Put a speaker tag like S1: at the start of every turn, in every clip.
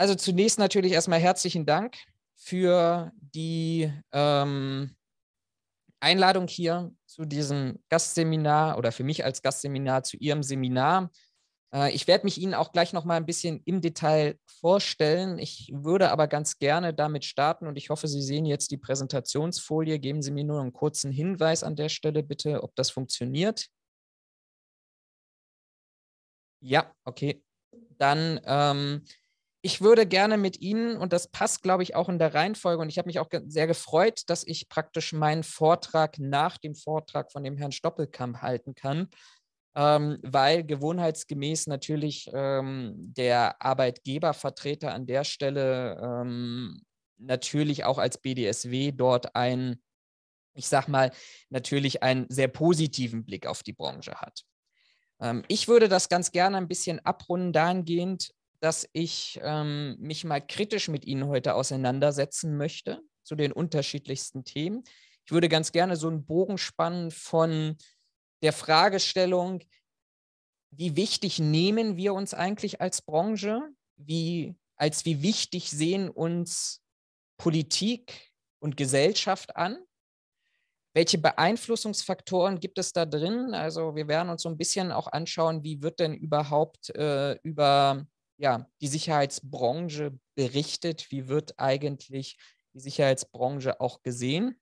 S1: Also zunächst natürlich erstmal herzlichen Dank für die ähm, Einladung hier zu diesem Gastseminar oder für mich als Gastseminar zu Ihrem Seminar. Äh, ich werde mich Ihnen auch gleich noch mal ein bisschen im Detail vorstellen. Ich würde aber ganz gerne damit starten und ich hoffe, Sie sehen jetzt die Präsentationsfolie. Geben Sie mir nur einen kurzen Hinweis an der Stelle bitte, ob das funktioniert. Ja, okay. Dann ähm, ich würde gerne mit Ihnen, und das passt, glaube ich, auch in der Reihenfolge, und ich habe mich auch sehr gefreut, dass ich praktisch meinen Vortrag nach dem Vortrag von dem Herrn Stoppelkamp halten kann, ähm, weil gewohnheitsgemäß natürlich ähm, der Arbeitgebervertreter an der Stelle ähm, natürlich auch als BDSW dort einen, ich sag mal, natürlich einen sehr positiven Blick auf die Branche hat. Ähm, ich würde das ganz gerne ein bisschen abrunden dahingehend, dass ich ähm, mich mal kritisch mit Ihnen heute auseinandersetzen möchte zu den unterschiedlichsten Themen. Ich würde ganz gerne so einen Bogen spannen von der Fragestellung, wie wichtig nehmen wir uns eigentlich als Branche? Wie, als wie wichtig sehen uns Politik und Gesellschaft an? Welche Beeinflussungsfaktoren gibt es da drin? Also wir werden uns so ein bisschen auch anschauen, wie wird denn überhaupt äh, über ja, die Sicherheitsbranche berichtet, wie wird eigentlich die Sicherheitsbranche auch gesehen.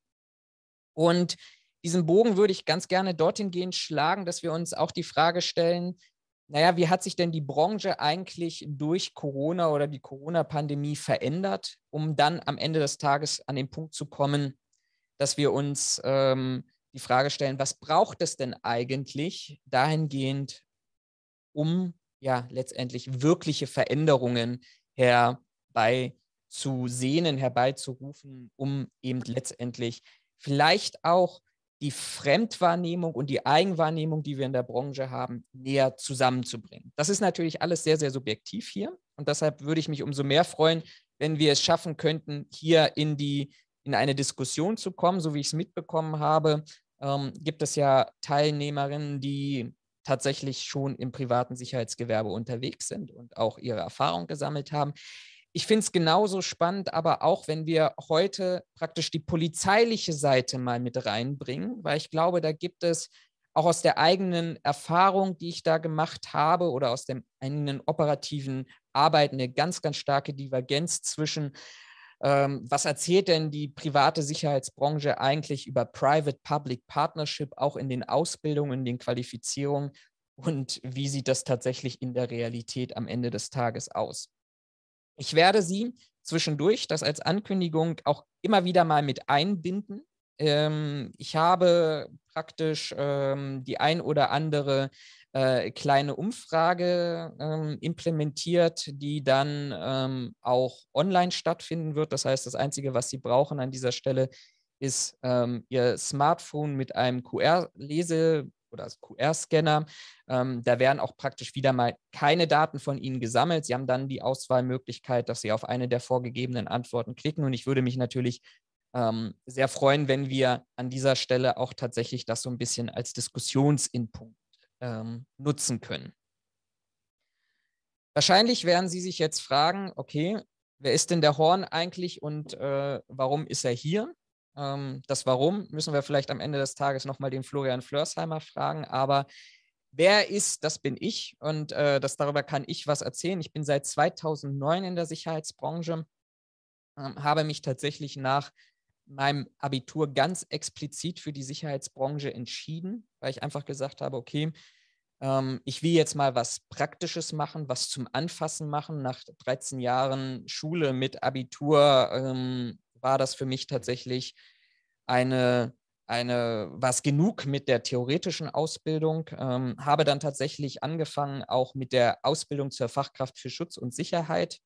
S1: Und diesen Bogen würde ich ganz gerne dorthin gehen schlagen, dass wir uns auch die Frage stellen, naja, wie hat sich denn die Branche eigentlich durch Corona oder die Corona-Pandemie verändert, um dann am Ende des Tages an den Punkt zu kommen, dass wir uns ähm, die Frage stellen, was braucht es denn eigentlich dahingehend, um ja letztendlich wirkliche Veränderungen herbeizusehnen, herbeizurufen, um eben letztendlich vielleicht auch die Fremdwahrnehmung und die Eigenwahrnehmung, die wir in der Branche haben, näher zusammenzubringen. Das ist natürlich alles sehr, sehr subjektiv hier und deshalb würde ich mich umso mehr freuen, wenn wir es schaffen könnten, hier in die in eine Diskussion zu kommen, so wie ich es mitbekommen habe, ähm, gibt es ja Teilnehmerinnen, die tatsächlich schon im privaten Sicherheitsgewerbe unterwegs sind und auch ihre Erfahrung gesammelt haben. Ich finde es genauso spannend, aber auch wenn wir heute praktisch die polizeiliche Seite mal mit reinbringen, weil ich glaube, da gibt es auch aus der eigenen Erfahrung, die ich da gemacht habe oder aus dem eigenen operativen Arbeiten eine ganz, ganz starke Divergenz zwischen ähm, was erzählt denn die private Sicherheitsbranche eigentlich über Private-Public Partnership auch in den Ausbildungen, in den Qualifizierungen und wie sieht das tatsächlich in der Realität am Ende des Tages aus? Ich werde Sie zwischendurch das als Ankündigung auch immer wieder mal mit einbinden. Ähm, ich habe praktisch ähm, die ein oder andere äh, kleine Umfrage ähm, implementiert, die dann ähm, auch online stattfinden wird. Das heißt, das Einzige, was Sie brauchen an dieser Stelle, ist ähm, Ihr Smartphone mit einem QR-Lese- oder QR-Scanner. Ähm, da werden auch praktisch wieder mal keine Daten von Ihnen gesammelt. Sie haben dann die Auswahlmöglichkeit, dass Sie auf eine der vorgegebenen Antworten klicken. Und ich würde mich natürlich ähm, sehr freuen, wenn wir an dieser Stelle auch tatsächlich das so ein bisschen als Diskussionsinpunkt ähm, nutzen können. Wahrscheinlich werden Sie sich jetzt fragen, okay, wer ist denn der Horn eigentlich und äh, warum ist er hier? Ähm, das Warum müssen wir vielleicht am Ende des Tages nochmal den Florian Flörsheimer fragen, aber wer ist, das bin ich und äh, das, darüber kann ich was erzählen. Ich bin seit 2009 in der Sicherheitsbranche, äh, habe mich tatsächlich nach meinem Abitur ganz explizit für die Sicherheitsbranche entschieden, weil ich einfach gesagt habe, okay, ähm, ich will jetzt mal was Praktisches machen, was zum Anfassen machen. Nach 13 Jahren Schule mit Abitur ähm, war das für mich tatsächlich eine, eine was genug mit der theoretischen Ausbildung. Ähm, habe dann tatsächlich angefangen, auch mit der Ausbildung zur Fachkraft für Schutz und Sicherheit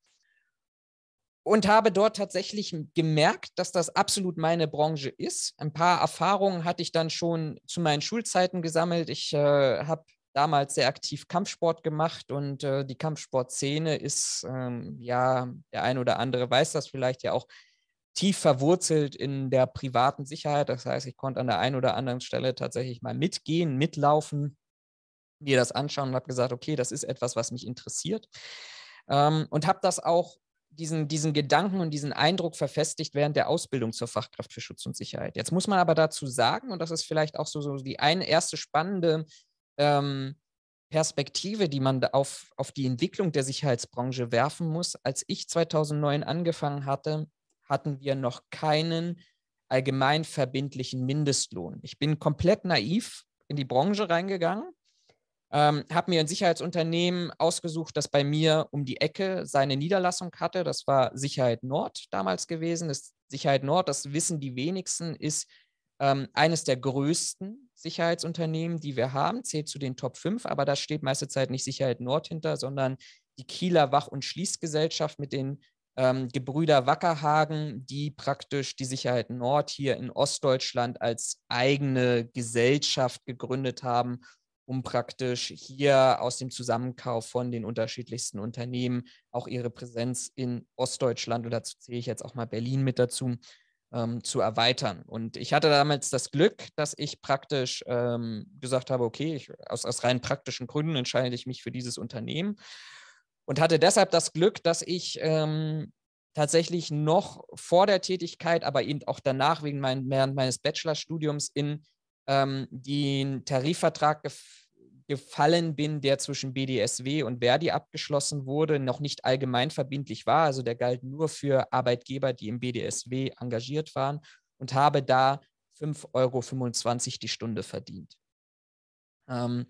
S1: und habe dort tatsächlich gemerkt, dass das absolut meine Branche ist. Ein paar Erfahrungen hatte ich dann schon zu meinen Schulzeiten gesammelt. Ich äh, habe damals sehr aktiv Kampfsport gemacht und äh, die Kampfsportszene ist, ähm, ja, der ein oder andere weiß das vielleicht ja auch, tief verwurzelt in der privaten Sicherheit. Das heißt, ich konnte an der einen oder anderen Stelle tatsächlich mal mitgehen, mitlaufen, mir das anschauen und habe gesagt, okay, das ist etwas, was mich interessiert. Ähm, und habe das auch diesen, diesen Gedanken und diesen Eindruck verfestigt während der Ausbildung zur Fachkraft für Schutz und Sicherheit. Jetzt muss man aber dazu sagen, und das ist vielleicht auch so, so die eine erste spannende ähm, Perspektive, die man auf, auf die Entwicklung der Sicherheitsbranche werfen muss. Als ich 2009 angefangen hatte, hatten wir noch keinen allgemein verbindlichen Mindestlohn. Ich bin komplett naiv in die Branche reingegangen ähm, habe mir ein Sicherheitsunternehmen ausgesucht, das bei mir um die Ecke seine Niederlassung hatte. Das war Sicherheit Nord damals gewesen. Das Sicherheit Nord, das wissen die wenigsten, ist ähm, eines der größten Sicherheitsunternehmen, die wir haben, zählt zu den Top 5, aber da steht meiste Zeit nicht Sicherheit Nord hinter, sondern die Kieler Wach- und Schließgesellschaft mit den ähm, Gebrüder Wackerhagen, die praktisch die Sicherheit Nord hier in Ostdeutschland als eigene Gesellschaft gegründet haben um praktisch hier aus dem Zusammenkauf von den unterschiedlichsten Unternehmen auch ihre Präsenz in Ostdeutschland, und dazu zähle ich jetzt auch mal Berlin mit dazu, ähm, zu erweitern. Und ich hatte damals das Glück, dass ich praktisch ähm, gesagt habe, okay, ich, aus, aus rein praktischen Gründen entscheide ich mich für dieses Unternehmen und hatte deshalb das Glück, dass ich ähm, tatsächlich noch vor der Tätigkeit, aber eben auch danach wegen mein, während meines Bachelorstudiums in ähm, den Tarifvertrag gefallen bin, der zwischen BDSW und Verdi abgeschlossen wurde, noch nicht allgemein verbindlich war. Also der galt nur für Arbeitgeber, die im BDSW engagiert waren und habe da 5,25 Euro die Stunde verdient. Ähm,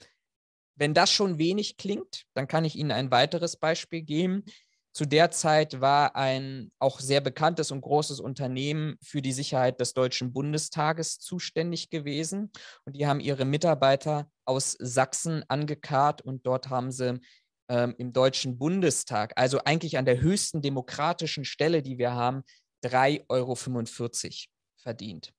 S1: wenn das schon wenig klingt, dann kann ich Ihnen ein weiteres Beispiel geben. Zu der Zeit war ein auch sehr bekanntes und großes Unternehmen für die Sicherheit des Deutschen Bundestages zuständig gewesen. Und die haben ihre Mitarbeiter aus Sachsen angekarrt und dort haben sie ähm, im Deutschen Bundestag, also eigentlich an der höchsten demokratischen Stelle, die wir haben, 3,45 Euro verdient.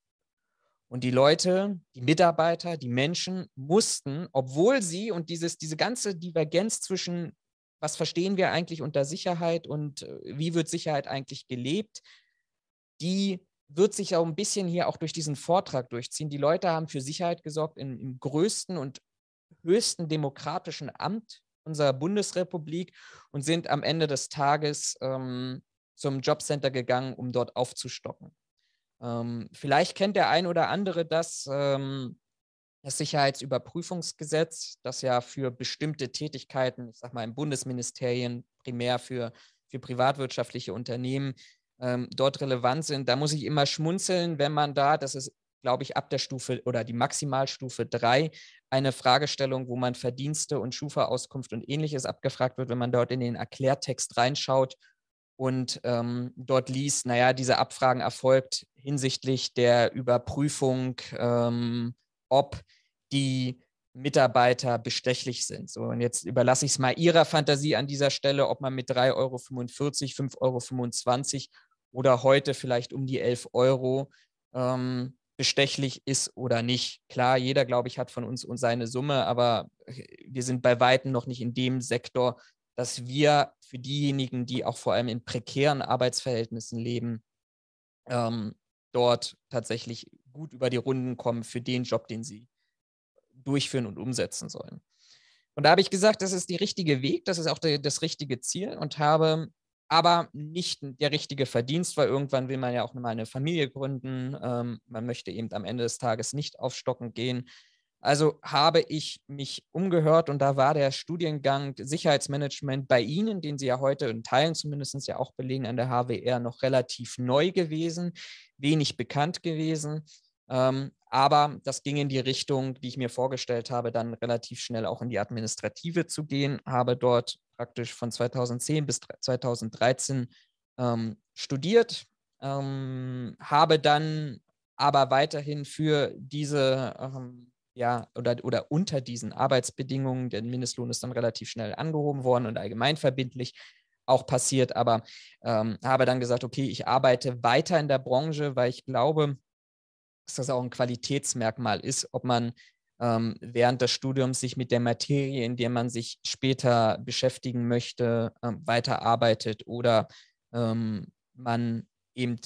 S1: Und die Leute, die Mitarbeiter, die Menschen mussten, obwohl sie und dieses, diese ganze Divergenz zwischen was verstehen wir eigentlich unter Sicherheit und äh, wie wird Sicherheit eigentlich gelebt, die wird sich auch ein bisschen hier auch durch diesen Vortrag durchziehen. Die Leute haben für Sicherheit gesorgt im, im größten und höchsten demokratischen Amt unserer Bundesrepublik und sind am Ende des Tages ähm, zum Jobcenter gegangen, um dort aufzustocken. Ähm, vielleicht kennt der ein oder andere das. Ähm, das Sicherheitsüberprüfungsgesetz, das ja für bestimmte Tätigkeiten, ich sage mal im Bundesministerien, primär für, für privatwirtschaftliche Unternehmen, ähm, dort relevant sind. Da muss ich immer schmunzeln, wenn man da, das ist, glaube ich, ab der Stufe oder die Maximalstufe 3, eine Fragestellung, wo man Verdienste und Schufa-Auskunft und ähnliches abgefragt wird, wenn man dort in den Erklärtext reinschaut und ähm, dort liest, naja, diese Abfragen erfolgt hinsichtlich der Überprüfung ähm, ob die Mitarbeiter bestechlich sind. So, und jetzt überlasse ich es mal Ihrer Fantasie an dieser Stelle, ob man mit 3,45 Euro, 5,25 Euro oder heute vielleicht um die 11 Euro ähm, bestechlich ist oder nicht. Klar, jeder, glaube ich, hat von uns und seine Summe, aber äh, wir sind bei Weitem noch nicht in dem Sektor, dass wir für diejenigen, die auch vor allem in prekären Arbeitsverhältnissen leben, ähm, dort tatsächlich gut über die Runden kommen für den Job, den sie durchführen und umsetzen sollen. Und da habe ich gesagt, das ist der richtige Weg, das ist auch der, das richtige Ziel und habe aber nicht der richtige Verdienst, weil irgendwann will man ja auch mal eine Familie gründen. Ähm, man möchte eben am Ende des Tages nicht aufstocken gehen. Also habe ich mich umgehört und da war der Studiengang Sicherheitsmanagement bei Ihnen, den Sie ja heute in Teilen zumindest ja auch belegen an der HWR, noch relativ neu gewesen, wenig bekannt gewesen. Ähm, aber das ging in die Richtung, die ich mir vorgestellt habe, dann relativ schnell auch in die Administrative zu gehen, habe dort praktisch von 2010 bis 2013 ähm, studiert, ähm, habe dann aber weiterhin für diese ähm, ja, oder, oder unter diesen Arbeitsbedingungen, denn Mindestlohn ist dann relativ schnell angehoben worden und allgemeinverbindlich auch passiert, aber ähm, habe dann gesagt, okay, ich arbeite weiter in der Branche, weil ich glaube, dass das auch ein Qualitätsmerkmal ist, ob man ähm, während des Studiums sich mit der Materie, in der man sich später beschäftigen möchte, ähm, weiterarbeitet oder ähm, man eben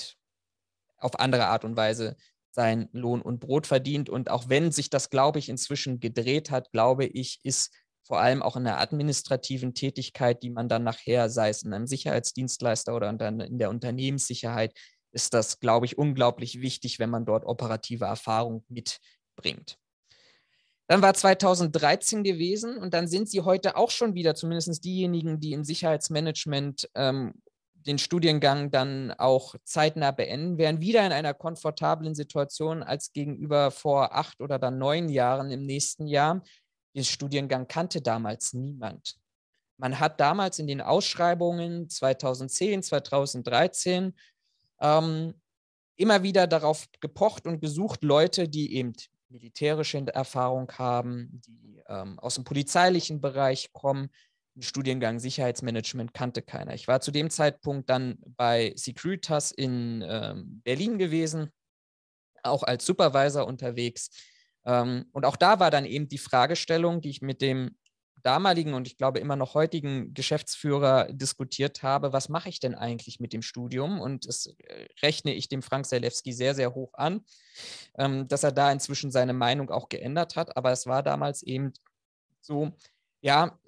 S1: auf andere Art und Weise sein Lohn und Brot verdient. Und auch wenn sich das, glaube ich, inzwischen gedreht hat, glaube ich, ist vor allem auch in der administrativen Tätigkeit, die man dann nachher, sei es in einem Sicherheitsdienstleister oder dann in der Unternehmenssicherheit, ist das, glaube ich, unglaublich wichtig, wenn man dort operative Erfahrung mitbringt. Dann war 2013 gewesen und dann sind sie heute auch schon wieder, zumindest diejenigen, die im Sicherheitsmanagement ähm, den Studiengang dann auch zeitnah beenden, wären wieder in einer komfortablen Situation als gegenüber vor acht oder dann neun Jahren im nächsten Jahr. Den Studiengang kannte damals niemand. Man hat damals in den Ausschreibungen 2010, 2013 ähm, immer wieder darauf gepocht und gesucht, Leute, die eben militärische Erfahrung haben, die ähm, aus dem polizeilichen Bereich kommen, Studiengang Sicherheitsmanagement kannte keiner. Ich war zu dem Zeitpunkt dann bei Securitas in ähm, Berlin gewesen, auch als Supervisor unterwegs. Ähm, und auch da war dann eben die Fragestellung, die ich mit dem damaligen und ich glaube immer noch heutigen Geschäftsführer diskutiert habe, was mache ich denn eigentlich mit dem Studium? Und das äh, rechne ich dem Frank Selewski sehr, sehr hoch an, ähm, dass er da inzwischen seine Meinung auch geändert hat. Aber es war damals eben so, ja,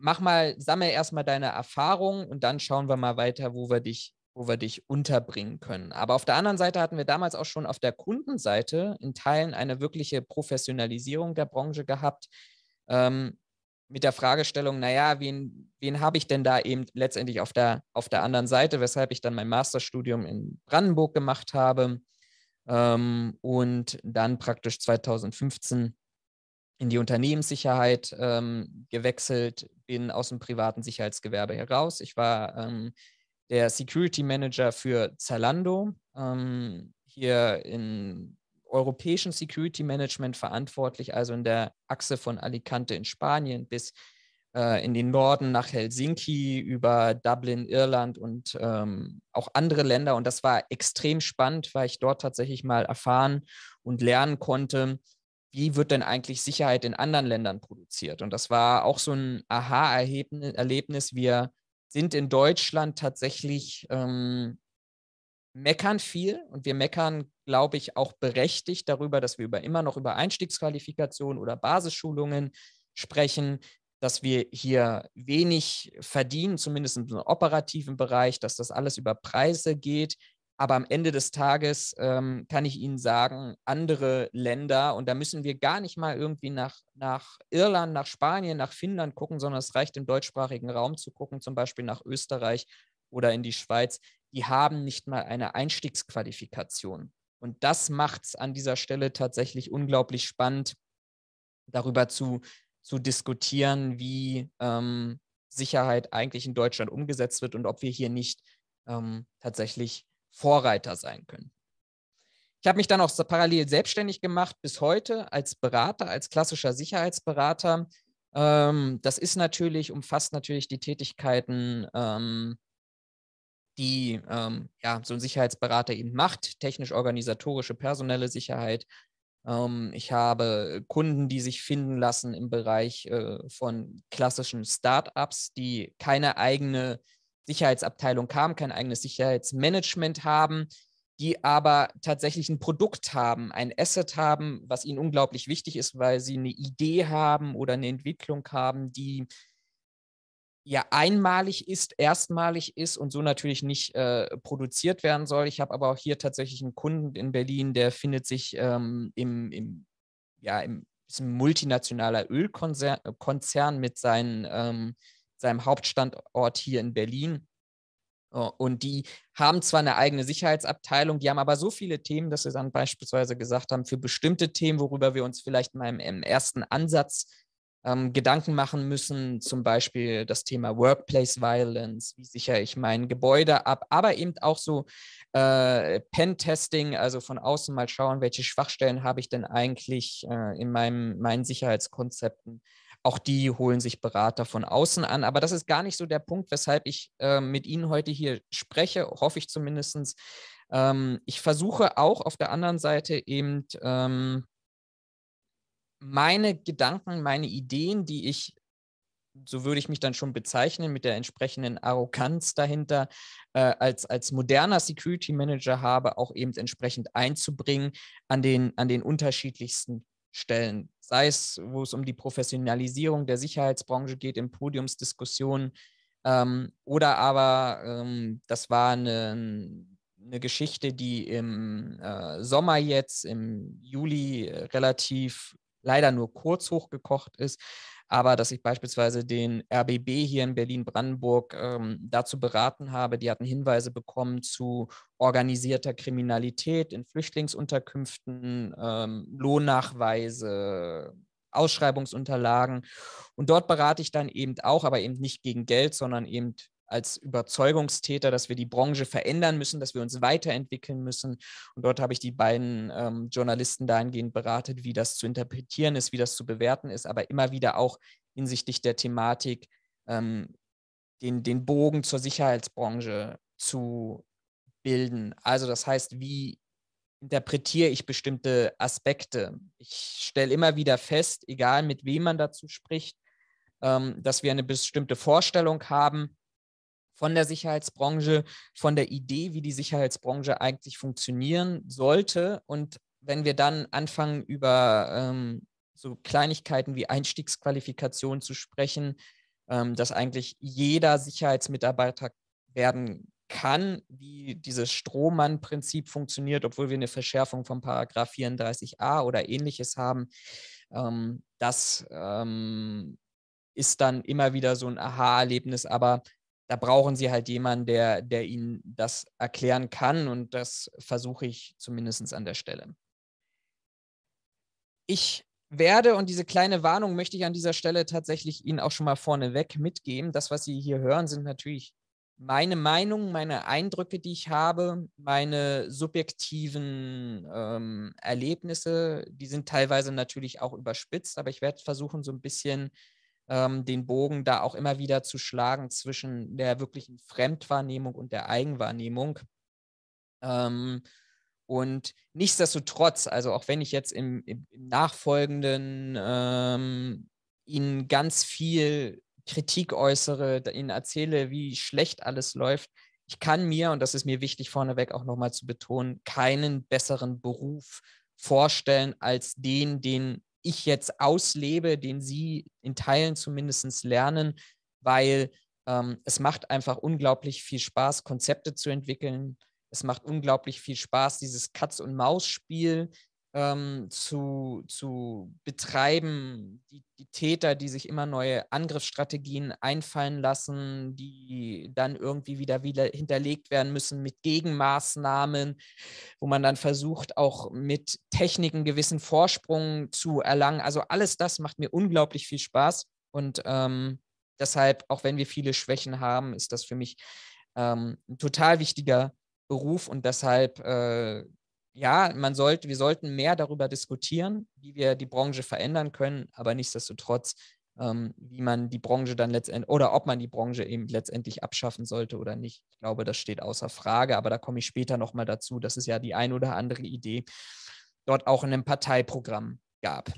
S1: mach mal, sammel erstmal deine Erfahrungen und dann schauen wir mal weiter, wo wir dich wo wir dich unterbringen können. Aber auf der anderen Seite hatten wir damals auch schon auf der Kundenseite in Teilen eine wirkliche Professionalisierung der Branche gehabt. Ähm, mit der Fragestellung, naja, wen, wen habe ich denn da eben letztendlich auf der, auf der anderen Seite, weshalb ich dann mein Masterstudium in Brandenburg gemacht habe ähm, und dann praktisch 2015 in die Unternehmenssicherheit ähm, gewechselt bin aus dem privaten Sicherheitsgewerbe heraus. Ich war ähm, der Security Manager für Zalando, ähm, hier im europäischen Security Management verantwortlich, also in der Achse von Alicante in Spanien bis äh, in den Norden nach Helsinki über Dublin, Irland und ähm, auch andere Länder. Und das war extrem spannend, weil ich dort tatsächlich mal erfahren und lernen konnte, wie wird denn eigentlich Sicherheit in anderen Ländern produziert? Und das war auch so ein Aha-Erlebnis. Wir sind in Deutschland tatsächlich ähm, meckern viel und wir meckern, glaube ich, auch berechtigt darüber, dass wir über, immer noch über Einstiegsqualifikationen oder Basisschulungen sprechen, dass wir hier wenig verdienen, zumindest im operativen Bereich, dass das alles über Preise geht. Aber am Ende des Tages ähm, kann ich Ihnen sagen, andere Länder, und da müssen wir gar nicht mal irgendwie nach, nach Irland, nach Spanien, nach Finnland gucken, sondern es reicht im deutschsprachigen Raum zu gucken, zum Beispiel nach Österreich oder in die Schweiz, die haben nicht mal eine Einstiegsqualifikation. Und das macht es an dieser Stelle tatsächlich unglaublich spannend, darüber zu, zu diskutieren, wie ähm, Sicherheit eigentlich in Deutschland umgesetzt wird und ob wir hier nicht ähm, tatsächlich Vorreiter sein können. Ich habe mich dann auch parallel selbstständig gemacht bis heute als Berater, als klassischer Sicherheitsberater. Ähm, das ist natürlich, umfasst natürlich die Tätigkeiten, ähm, die ähm, ja, so ein Sicherheitsberater eben macht, technisch-organisatorische, personelle Sicherheit. ich habe Kunden, die sich finden lassen im Bereich äh, von klassischen Startups, die keine eigene Sicherheitsabteilung haben, kein eigenes Sicherheitsmanagement haben, die aber tatsächlich ein Produkt haben, ein Asset haben, was ihnen unglaublich wichtig ist, weil sie eine Idee haben oder eine Entwicklung haben, die ja einmalig ist, erstmalig ist und so natürlich nicht äh, produziert werden soll. Ich habe aber auch hier tatsächlich einen Kunden in Berlin, der findet sich ähm, im, im, ja, im, ist ein multinationaler Ölkonzern mit seinen ähm, seinem Hauptstandort hier in Berlin. Oh, und die haben zwar eine eigene Sicherheitsabteilung, die haben aber so viele Themen, dass sie dann beispielsweise gesagt haben, für bestimmte Themen, worüber wir uns vielleicht mal im, ersten Ansatz ähm, Gedanken machen müssen, zum Beispiel das Thema Workplace Violence, wie sichere ich mein Gebäude ab, aber eben auch so äh, Pen-Testing, also von außen mal schauen, welche Schwachstellen habe ich denn eigentlich äh, in meinem, meinen Sicherheitskonzepten auch die holen sich Berater von außen an. Aber das ist gar nicht so der Punkt, weshalb ich äh, mit Ihnen heute hier spreche, hoffe ich zumindest. Ähm, ich versuche auch auf der anderen Seite eben ähm, meine Gedanken, meine Ideen, die ich so würde ich mich dann schon bezeichnen, mit der entsprechenden Arroganz dahinter, äh, als, als moderner Security Manager habe, auch eben entsprechend einzubringen an den, an den unterschiedlichsten stellen. Sei es, wo es um die Professionalisierung der Sicherheitsbranche geht, in Podiumsdiskussionen ähm, oder aber, ähm, das war eine, eine Geschichte, die im äh, Sommer jetzt, im Juli äh, relativ leider nur kurz hochgekocht ist, aber dass ich beispielsweise den RBB hier in Berlin-Brandenburg ähm, dazu beraten habe, die hatten Hinweise bekommen zu organisierter Kriminalität in Flüchtlingsunterkünften, ähm, Lohnnachweise, Ausschreibungsunterlagen. Und dort berate ich dann eben auch, aber eben nicht gegen Geld, sondern eben als Überzeugungstäter, dass wir die Branche verändern müssen, dass wir uns weiterentwickeln müssen. Und dort habe ich die beiden ähm, Journalisten dahingehend beratet, wie das zu interpretieren ist, wie das zu bewerten ist, aber immer wieder auch hinsichtlich der Thematik, ähm, den, den Bogen zur Sicherheitsbranche zu bilden. Also das heißt, wie interpretiere ich bestimmte Aspekte? Ich stelle immer wieder fest, egal mit wem man dazu spricht, ähm, dass wir eine bestimmte Vorstellung haben, von der Sicherheitsbranche, von der Idee, wie die Sicherheitsbranche eigentlich funktionieren sollte. Und wenn wir dann anfangen, über ähm, so Kleinigkeiten wie Einstiegsqualifikation zu sprechen, ähm, dass eigentlich jeder Sicherheitsmitarbeiter werden kann, wie dieses Strohmann-Prinzip funktioniert, obwohl wir eine Verschärfung von Paragraph 34a oder ähnliches haben. Ähm, das ähm, ist dann immer wieder so ein Aha-Erlebnis, aber da brauchen sie halt jemanden, der, der ihnen das erklären kann und das versuche ich zumindest an der Stelle. Ich werde, und diese kleine Warnung möchte ich an dieser Stelle tatsächlich Ihnen auch schon mal vorneweg mitgeben. Das, was Sie hier hören, sind natürlich meine Meinung, meine Eindrücke, die ich habe, meine subjektiven ähm, Erlebnisse, die sind teilweise natürlich auch überspitzt, aber ich werde versuchen, so ein bisschen ähm, den Bogen da auch immer wieder zu schlagen zwischen der wirklichen Fremdwahrnehmung und der Eigenwahrnehmung. Ähm, und nichtsdestotrotz, also auch wenn ich jetzt im, im, nachfolgenden ähm, Ihnen ganz viel Kritik äußere, Ihnen erzähle, wie schlecht alles läuft, ich kann mir, und das ist mir wichtig vorneweg auch nochmal zu betonen, keinen besseren Beruf vorstellen als den, den ich jetzt auslebe, den sie in Teilen zumindest lernen, weil ähm, es macht einfach unglaublich viel Spaß, Konzepte zu entwickeln. Es macht unglaublich viel Spaß, dieses Katz-und-Maus-Spiel ähm, zu, zu betreiben, die, die, Täter, die sich immer neue Angriffsstrategien einfallen lassen, die dann irgendwie wieder, wieder hinterlegt werden müssen mit Gegenmaßnahmen, wo man dann versucht, auch mit Techniken gewissen Vorsprung zu erlangen. Also alles das macht mir unglaublich viel Spaß und ähm, deshalb, auch wenn wir viele Schwächen haben, ist das für mich ähm, ein total wichtiger Beruf und deshalb äh, ja, man sollte, wir sollten mehr darüber diskutieren, wie wir die Branche verändern können, aber nichtsdestotrotz, ähm, wie man die Branche dann letztendlich oder ob man die Branche eben letztendlich abschaffen sollte oder nicht. Ich glaube, das steht außer Frage, aber da komme ich später nochmal dazu, dass es ja die ein oder andere Idee dort auch in einem Parteiprogramm gab.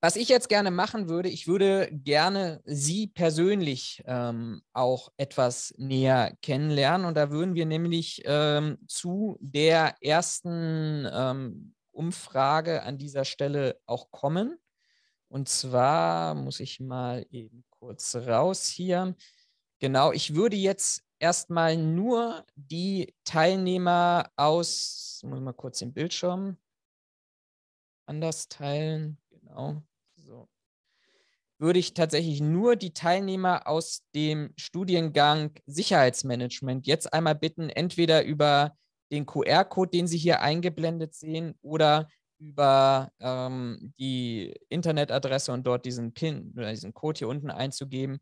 S1: Was ich jetzt gerne machen würde, ich würde gerne Sie persönlich ähm, auch etwas näher kennenlernen. Und da würden wir nämlich ähm, zu der ersten ähm, Umfrage an dieser Stelle auch kommen. Und zwar muss ich mal eben kurz raus hier. Genau, ich würde jetzt erstmal nur die Teilnehmer aus, muss mal kurz den Bildschirm anders teilen, genau würde ich tatsächlich nur die Teilnehmer aus dem Studiengang Sicherheitsmanagement jetzt einmal bitten, entweder über den QR-Code, den Sie hier eingeblendet sehen, oder über ähm, die Internetadresse und dort diesen PIN oder diesen Code hier unten einzugeben,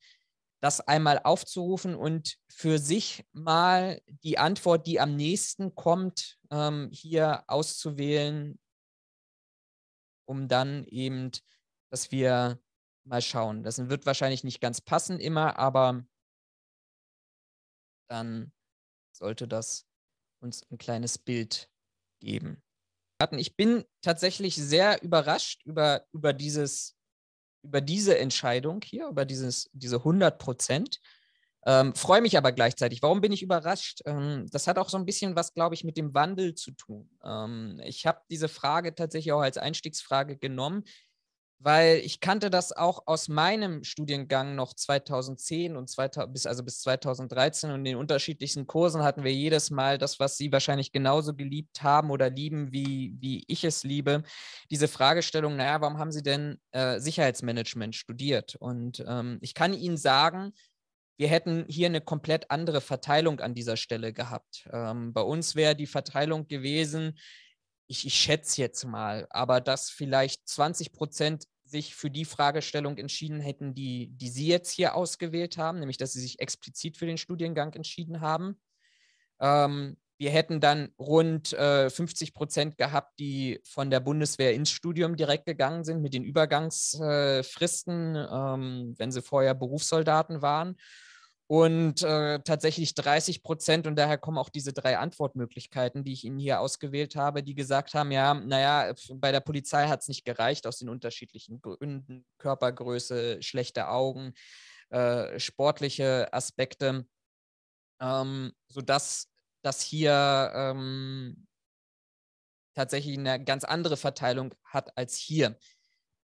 S1: das einmal aufzurufen und für sich mal die Antwort, die am nächsten kommt, ähm, hier auszuwählen, um dann eben, dass wir mal schauen. Das wird wahrscheinlich nicht ganz passen immer, aber dann sollte das uns ein kleines Bild geben. Ich bin tatsächlich sehr überrascht über, über, dieses, über diese Entscheidung hier, über dieses, diese 100 Prozent. Ähm, Freue mich aber gleichzeitig. Warum bin ich überrascht? Ähm, das hat auch so ein bisschen was, glaube ich, mit dem Wandel zu tun. Ähm, ich habe diese Frage tatsächlich auch als Einstiegsfrage genommen weil ich kannte das auch aus meinem Studiengang noch 2010 und 2000, bis, also bis 2013 und in den unterschiedlichsten Kursen hatten wir jedes Mal das, was Sie wahrscheinlich genauso geliebt haben oder lieben, wie, wie ich es liebe, diese Fragestellung, naja, warum haben Sie denn äh, Sicherheitsmanagement studiert? Und ähm, ich kann Ihnen sagen, wir hätten hier eine komplett andere Verteilung an dieser Stelle gehabt. Ähm, bei uns wäre die Verteilung gewesen, ich, ich schätze jetzt mal, aber dass vielleicht 20 Prozent sich für die Fragestellung entschieden hätten, die, die Sie jetzt hier ausgewählt haben, nämlich dass Sie sich explizit für den Studiengang entschieden haben. Ähm, wir hätten dann rund äh, 50 Prozent gehabt, die von der Bundeswehr ins Studium direkt gegangen sind mit den Übergangsfristen, äh, ähm, wenn sie vorher Berufssoldaten waren und äh, tatsächlich 30 Prozent, und daher kommen auch diese drei Antwortmöglichkeiten, die ich Ihnen hier ausgewählt habe, die gesagt haben, ja, naja, bei der Polizei hat es nicht gereicht aus den unterschiedlichen Gründen, Körpergröße, schlechte Augen, äh, sportliche Aspekte, ähm, sodass das hier ähm, tatsächlich eine ganz andere Verteilung hat als hier.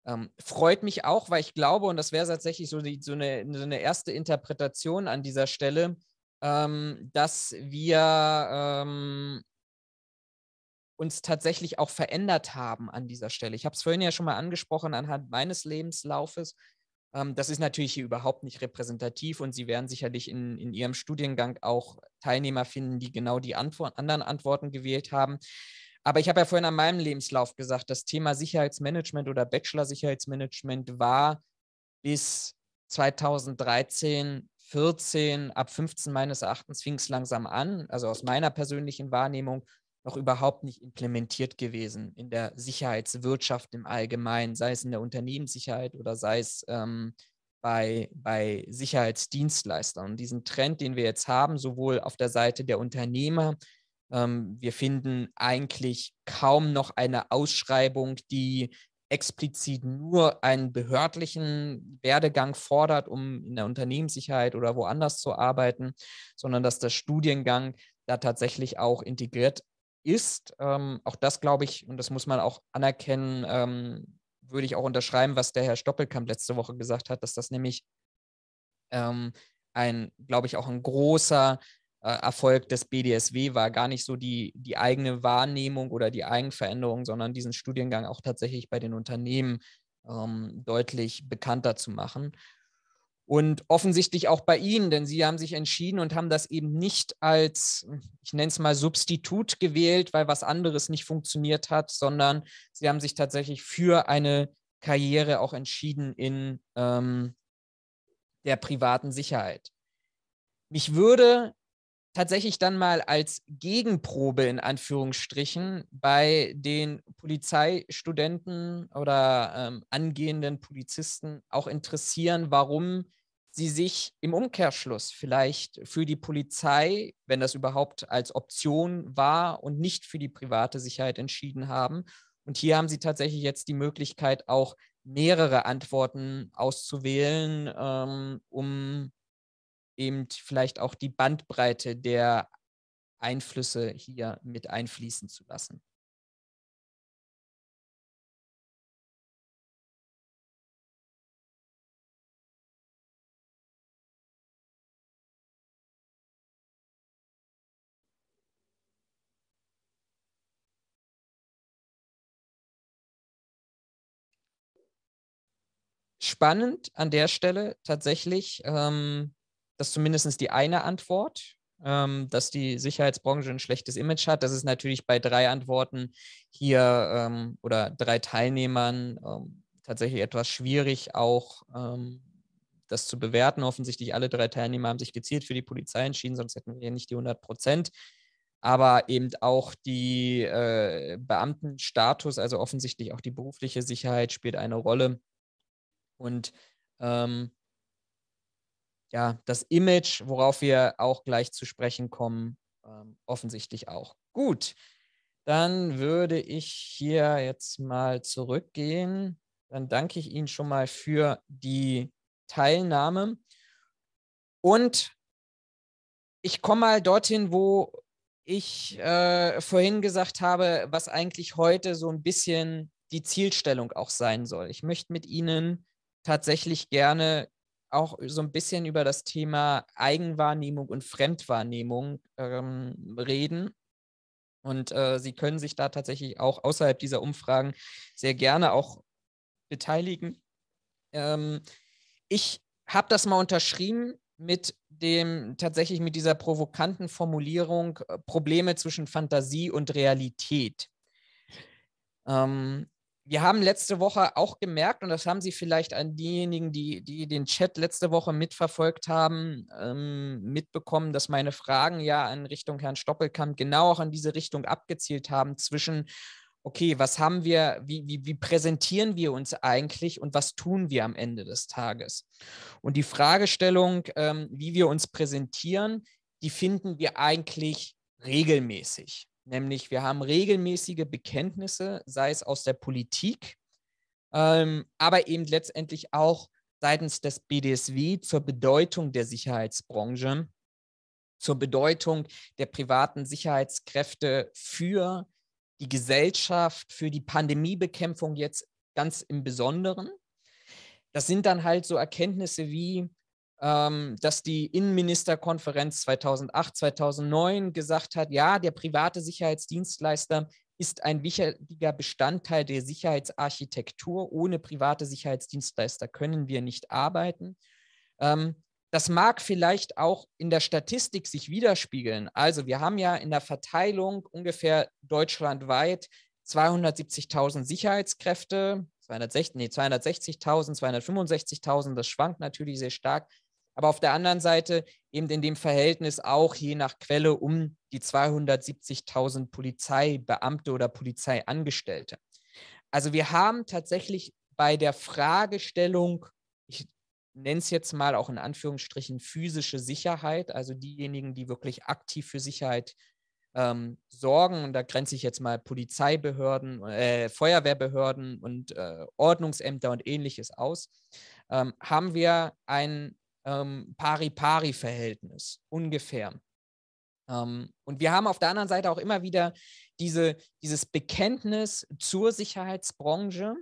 S1: Ähm, freut mich auch, weil ich glaube, und das wäre tatsächlich so, die, so, eine, so, eine, erste Interpretation an dieser Stelle, ähm, dass wir ähm, uns tatsächlich auch verändert haben an dieser Stelle. Ich habe es vorhin ja schon mal angesprochen anhand meines Lebenslaufes. Ähm, das ist natürlich hier überhaupt nicht repräsentativ und Sie werden sicherlich in, in Ihrem Studiengang auch Teilnehmer finden, die genau die Antwort, anderen Antworten gewählt haben. Aber ich habe ja vorhin an meinem Lebenslauf gesagt, das Thema Sicherheitsmanagement oder Bachelor-Sicherheitsmanagement war bis 2013, 14, ab 15 meines Erachtens fing es langsam an, also aus meiner persönlichen Wahrnehmung, noch überhaupt nicht implementiert gewesen in der Sicherheitswirtschaft im Allgemeinen, sei es in der Unternehmenssicherheit oder sei es ähm, bei, bei Sicherheitsdienstleistern. Und diesen Trend, den wir jetzt haben, sowohl auf der Seite der Unternehmer ähm, wir finden eigentlich kaum noch eine Ausschreibung, die explizit nur einen behördlichen Werdegang fordert, um in der Unternehmenssicherheit oder woanders zu arbeiten, sondern dass der Studiengang da tatsächlich auch integriert ist. Ähm, auch das glaube ich, und das muss man auch anerkennen, ähm, würde ich auch unterschreiben, was der Herr Stoppelkamp letzte Woche gesagt hat, dass das nämlich ähm, ein, glaube ich, auch ein großer äh, Erfolg des BDSW war gar nicht so die, die eigene Wahrnehmung oder die Eigenveränderung, sondern diesen Studiengang auch tatsächlich bei den Unternehmen ähm, deutlich bekannter zu machen. Und offensichtlich auch bei Ihnen, denn Sie haben sich entschieden und haben das eben nicht als, ich nenne es mal, Substitut gewählt, weil was anderes nicht funktioniert hat, sondern Sie haben sich tatsächlich für eine Karriere auch entschieden in ähm, der privaten Sicherheit. Mich würde tatsächlich dann mal als Gegenprobe in Anführungsstrichen bei den Polizeistudenten oder ähm, angehenden Polizisten auch interessieren, warum sie sich im Umkehrschluss vielleicht für die Polizei, wenn das überhaupt als Option war und nicht für die private Sicherheit entschieden haben. Und hier haben sie tatsächlich jetzt die Möglichkeit, auch mehrere Antworten auszuwählen, ähm, um eben vielleicht auch die Bandbreite der Einflüsse hier mit einfließen zu lassen. spannend an der Stelle tatsächlich, ähm, das ist zumindest die eine Antwort, ähm, dass die Sicherheitsbranche ein schlechtes Image hat. Das ist natürlich bei drei Antworten hier ähm, oder drei Teilnehmern ähm, tatsächlich etwas schwierig, auch ähm, das zu bewerten. Offensichtlich alle drei Teilnehmer haben sich gezielt für die Polizei entschieden, sonst hätten wir ja nicht die 100 Prozent. Aber eben auch die äh, Beamtenstatus, also offensichtlich auch die berufliche Sicherheit spielt eine Rolle. Und ähm, ja, das Image, worauf wir auch gleich zu sprechen kommen, ähm, offensichtlich auch. Gut, dann würde ich hier jetzt mal zurückgehen. Dann danke ich Ihnen schon mal für die Teilnahme. Und ich komme mal dorthin, wo ich äh, vorhin gesagt habe, was eigentlich heute so ein bisschen die Zielstellung auch sein soll. Ich möchte mit Ihnen tatsächlich gerne auch so ein bisschen über das Thema Eigenwahrnehmung und Fremdwahrnehmung ähm, reden. Und äh, Sie können sich da tatsächlich auch außerhalb dieser Umfragen sehr gerne auch beteiligen. Ähm, ich habe das mal unterschrieben mit dem tatsächlich mit dieser provokanten Formulierung äh, Probleme zwischen Fantasie und Realität. Ähm, wir haben letzte Woche auch gemerkt, und das haben Sie vielleicht an diejenigen, die, die den Chat letzte Woche mitverfolgt haben, ähm, mitbekommen, dass meine Fragen ja in Richtung Herrn Stoppelkamp genau auch in diese Richtung abgezielt haben zwischen, okay, was haben wir, wie, wie, wie präsentieren wir uns eigentlich und was tun wir am Ende des Tages? Und die Fragestellung, ähm, wie wir uns präsentieren, die finden wir eigentlich regelmäßig. Nämlich wir haben regelmäßige Bekenntnisse, sei es aus der Politik, ähm, aber eben letztendlich auch seitens des BDSW zur Bedeutung der Sicherheitsbranche, zur Bedeutung der privaten Sicherheitskräfte für die Gesellschaft, für die Pandemiebekämpfung jetzt ganz im Besonderen. Das sind dann halt so Erkenntnisse wie, ähm, dass die Innenministerkonferenz 2008, 2009 gesagt hat, ja, der private Sicherheitsdienstleister ist ein wichtiger Bestandteil der Sicherheitsarchitektur. Ohne private Sicherheitsdienstleister können wir nicht arbeiten. Ähm, das mag vielleicht auch in der Statistik sich widerspiegeln. Also wir haben ja in der Verteilung ungefähr deutschlandweit 270.000 Sicherheitskräfte, 260.000, nee, 260.000, 265.000, das schwankt natürlich sehr stark aber auf der anderen Seite eben in dem Verhältnis auch je nach Quelle um die 270.000 Polizeibeamte oder Polizeiangestellte. Also wir haben tatsächlich bei der Fragestellung, ich nenne es jetzt mal auch in Anführungsstrichen physische Sicherheit, also diejenigen, die wirklich aktiv für Sicherheit ähm, sorgen, und da grenze ich jetzt mal Polizeibehörden, äh, Feuerwehrbehörden und äh, Ordnungsämter und ähnliches aus, ähm, haben wir einen ähm, Pari-Pari-Verhältnis ungefähr. Ähm, und wir haben auf der anderen Seite auch immer wieder diese, dieses Bekenntnis zur Sicherheitsbranche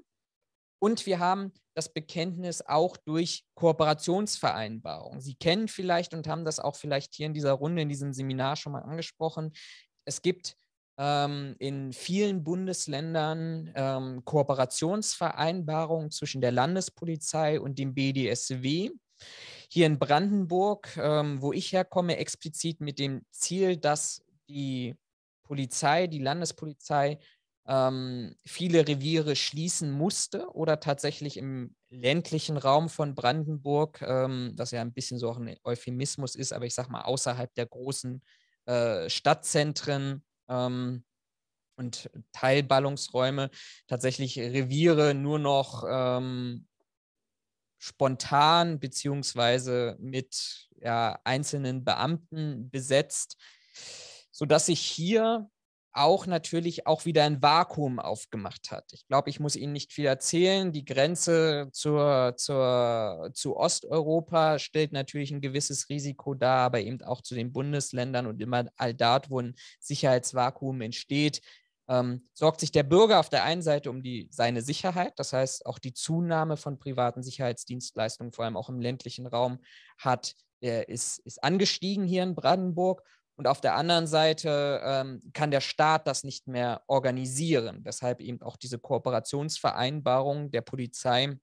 S1: und wir haben das Bekenntnis auch durch Kooperationsvereinbarungen. Sie kennen vielleicht und haben das auch vielleicht hier in dieser Runde, in diesem Seminar schon mal angesprochen. Es gibt ähm, in vielen Bundesländern ähm, Kooperationsvereinbarungen zwischen der Landespolizei und dem BDSW hier in Brandenburg, ähm, wo ich herkomme, explizit mit dem Ziel, dass die Polizei, die Landespolizei, ähm, viele Reviere schließen musste oder tatsächlich im ländlichen Raum von Brandenburg, ähm, das ja ein bisschen so auch ein Euphemismus ist, aber ich sag mal außerhalb der großen äh, Stadtzentren ähm, und Teilballungsräume tatsächlich Reviere nur noch ähm, spontan beziehungsweise mit ja, einzelnen Beamten besetzt, sodass sich hier auch natürlich auch wieder ein Vakuum aufgemacht hat. Ich glaube, ich muss Ihnen nicht viel erzählen. Die Grenze zur, zur, zu Osteuropa stellt natürlich ein gewisses Risiko dar, aber eben auch zu den Bundesländern und immer all dort, wo ein Sicherheitsvakuum entsteht, ähm, sorgt sich der Bürger auf der einen Seite um die, seine Sicherheit, das heißt auch die Zunahme von privaten Sicherheitsdienstleistungen, vor allem auch im ländlichen Raum, hat, äh, ist, ist angestiegen hier in Brandenburg. Und auf der anderen Seite ähm, kann der Staat das nicht mehr organisieren, weshalb eben auch diese Kooperationsvereinbarung der Polizei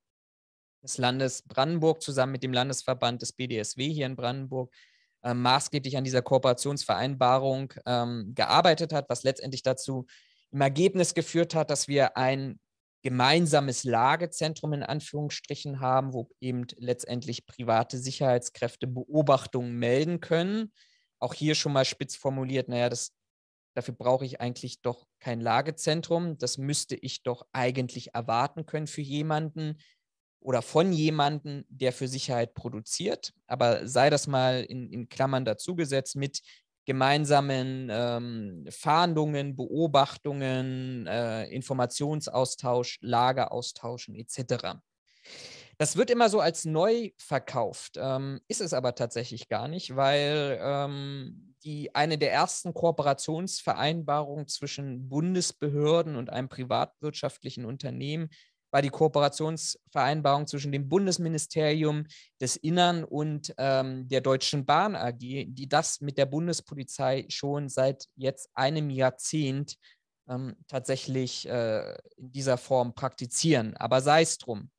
S1: des Landes Brandenburg zusammen mit dem Landesverband des BDSW hier in Brandenburg äh, maßgeblich an dieser Kooperationsvereinbarung ähm, gearbeitet hat, was letztendlich dazu im Ergebnis geführt hat, dass wir ein gemeinsames Lagezentrum in Anführungsstrichen haben, wo eben letztendlich private Sicherheitskräfte Beobachtungen melden können. Auch hier schon mal spitz formuliert, naja, das, dafür brauche ich eigentlich doch kein Lagezentrum. Das müsste ich doch eigentlich erwarten können für jemanden oder von jemanden, der für Sicherheit produziert. Aber sei das mal in, in Klammern dazugesetzt mit gemeinsamen ähm, Fahndungen, Beobachtungen, äh, Informationsaustausch, Lageraustauschen etc. Das wird immer so als neu verkauft, ähm, ist es aber tatsächlich gar nicht, weil ähm, die, eine der ersten Kooperationsvereinbarungen zwischen Bundesbehörden und einem privatwirtschaftlichen Unternehmen war die Kooperationsvereinbarung zwischen dem Bundesministerium des Innern und ähm, der Deutschen Bahn AG, die das mit der Bundespolizei schon seit jetzt einem Jahrzehnt ähm, tatsächlich äh, in dieser Form praktizieren. Aber sei es drum.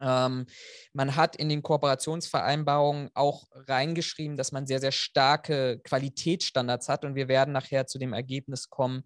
S1: Ähm, man hat in den Kooperationsvereinbarungen auch reingeschrieben, dass man sehr, sehr starke Qualitätsstandards hat und wir werden nachher zu dem Ergebnis kommen,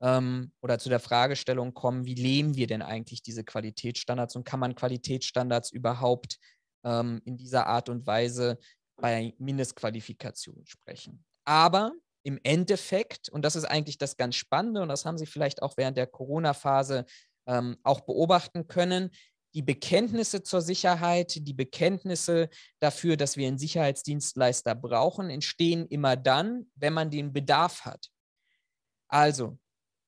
S1: ähm, oder zu der Fragestellung kommen, wie leben wir denn eigentlich diese Qualitätsstandards und kann man Qualitätsstandards überhaupt ähm, in dieser Art und Weise bei Mindestqualifikationen sprechen. Aber im Endeffekt, und das ist eigentlich das ganz Spannende, und das haben Sie vielleicht auch während der Corona-Phase ähm, auch beobachten können, die Bekenntnisse zur Sicherheit, die Bekenntnisse dafür, dass wir einen Sicherheitsdienstleister brauchen, entstehen immer dann, wenn man den Bedarf hat. Also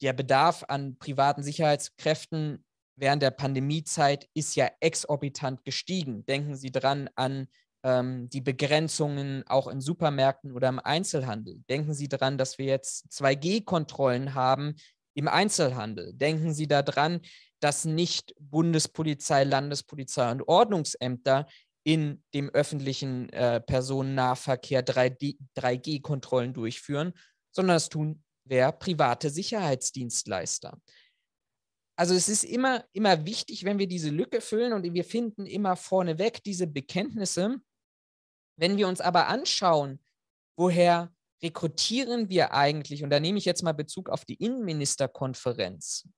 S1: der Bedarf an privaten Sicherheitskräften während der Pandemiezeit ist ja exorbitant gestiegen. Denken Sie dran an ähm, die Begrenzungen auch in Supermärkten oder im Einzelhandel. Denken Sie daran, dass wir jetzt 2G-Kontrollen haben im Einzelhandel. Denken Sie daran, dass nicht Bundespolizei, Landespolizei und Ordnungsämter in dem öffentlichen äh, Personennahverkehr 3 3 3G-Kontrollen durchführen, sondern das tun wer private Sicherheitsdienstleister. Also es ist immer, immer wichtig, wenn wir diese Lücke füllen und wir finden immer vorneweg diese Bekenntnisse. Wenn wir uns aber anschauen, woher rekrutieren wir eigentlich, und da nehme ich jetzt mal Bezug auf die Innenministerkonferenz,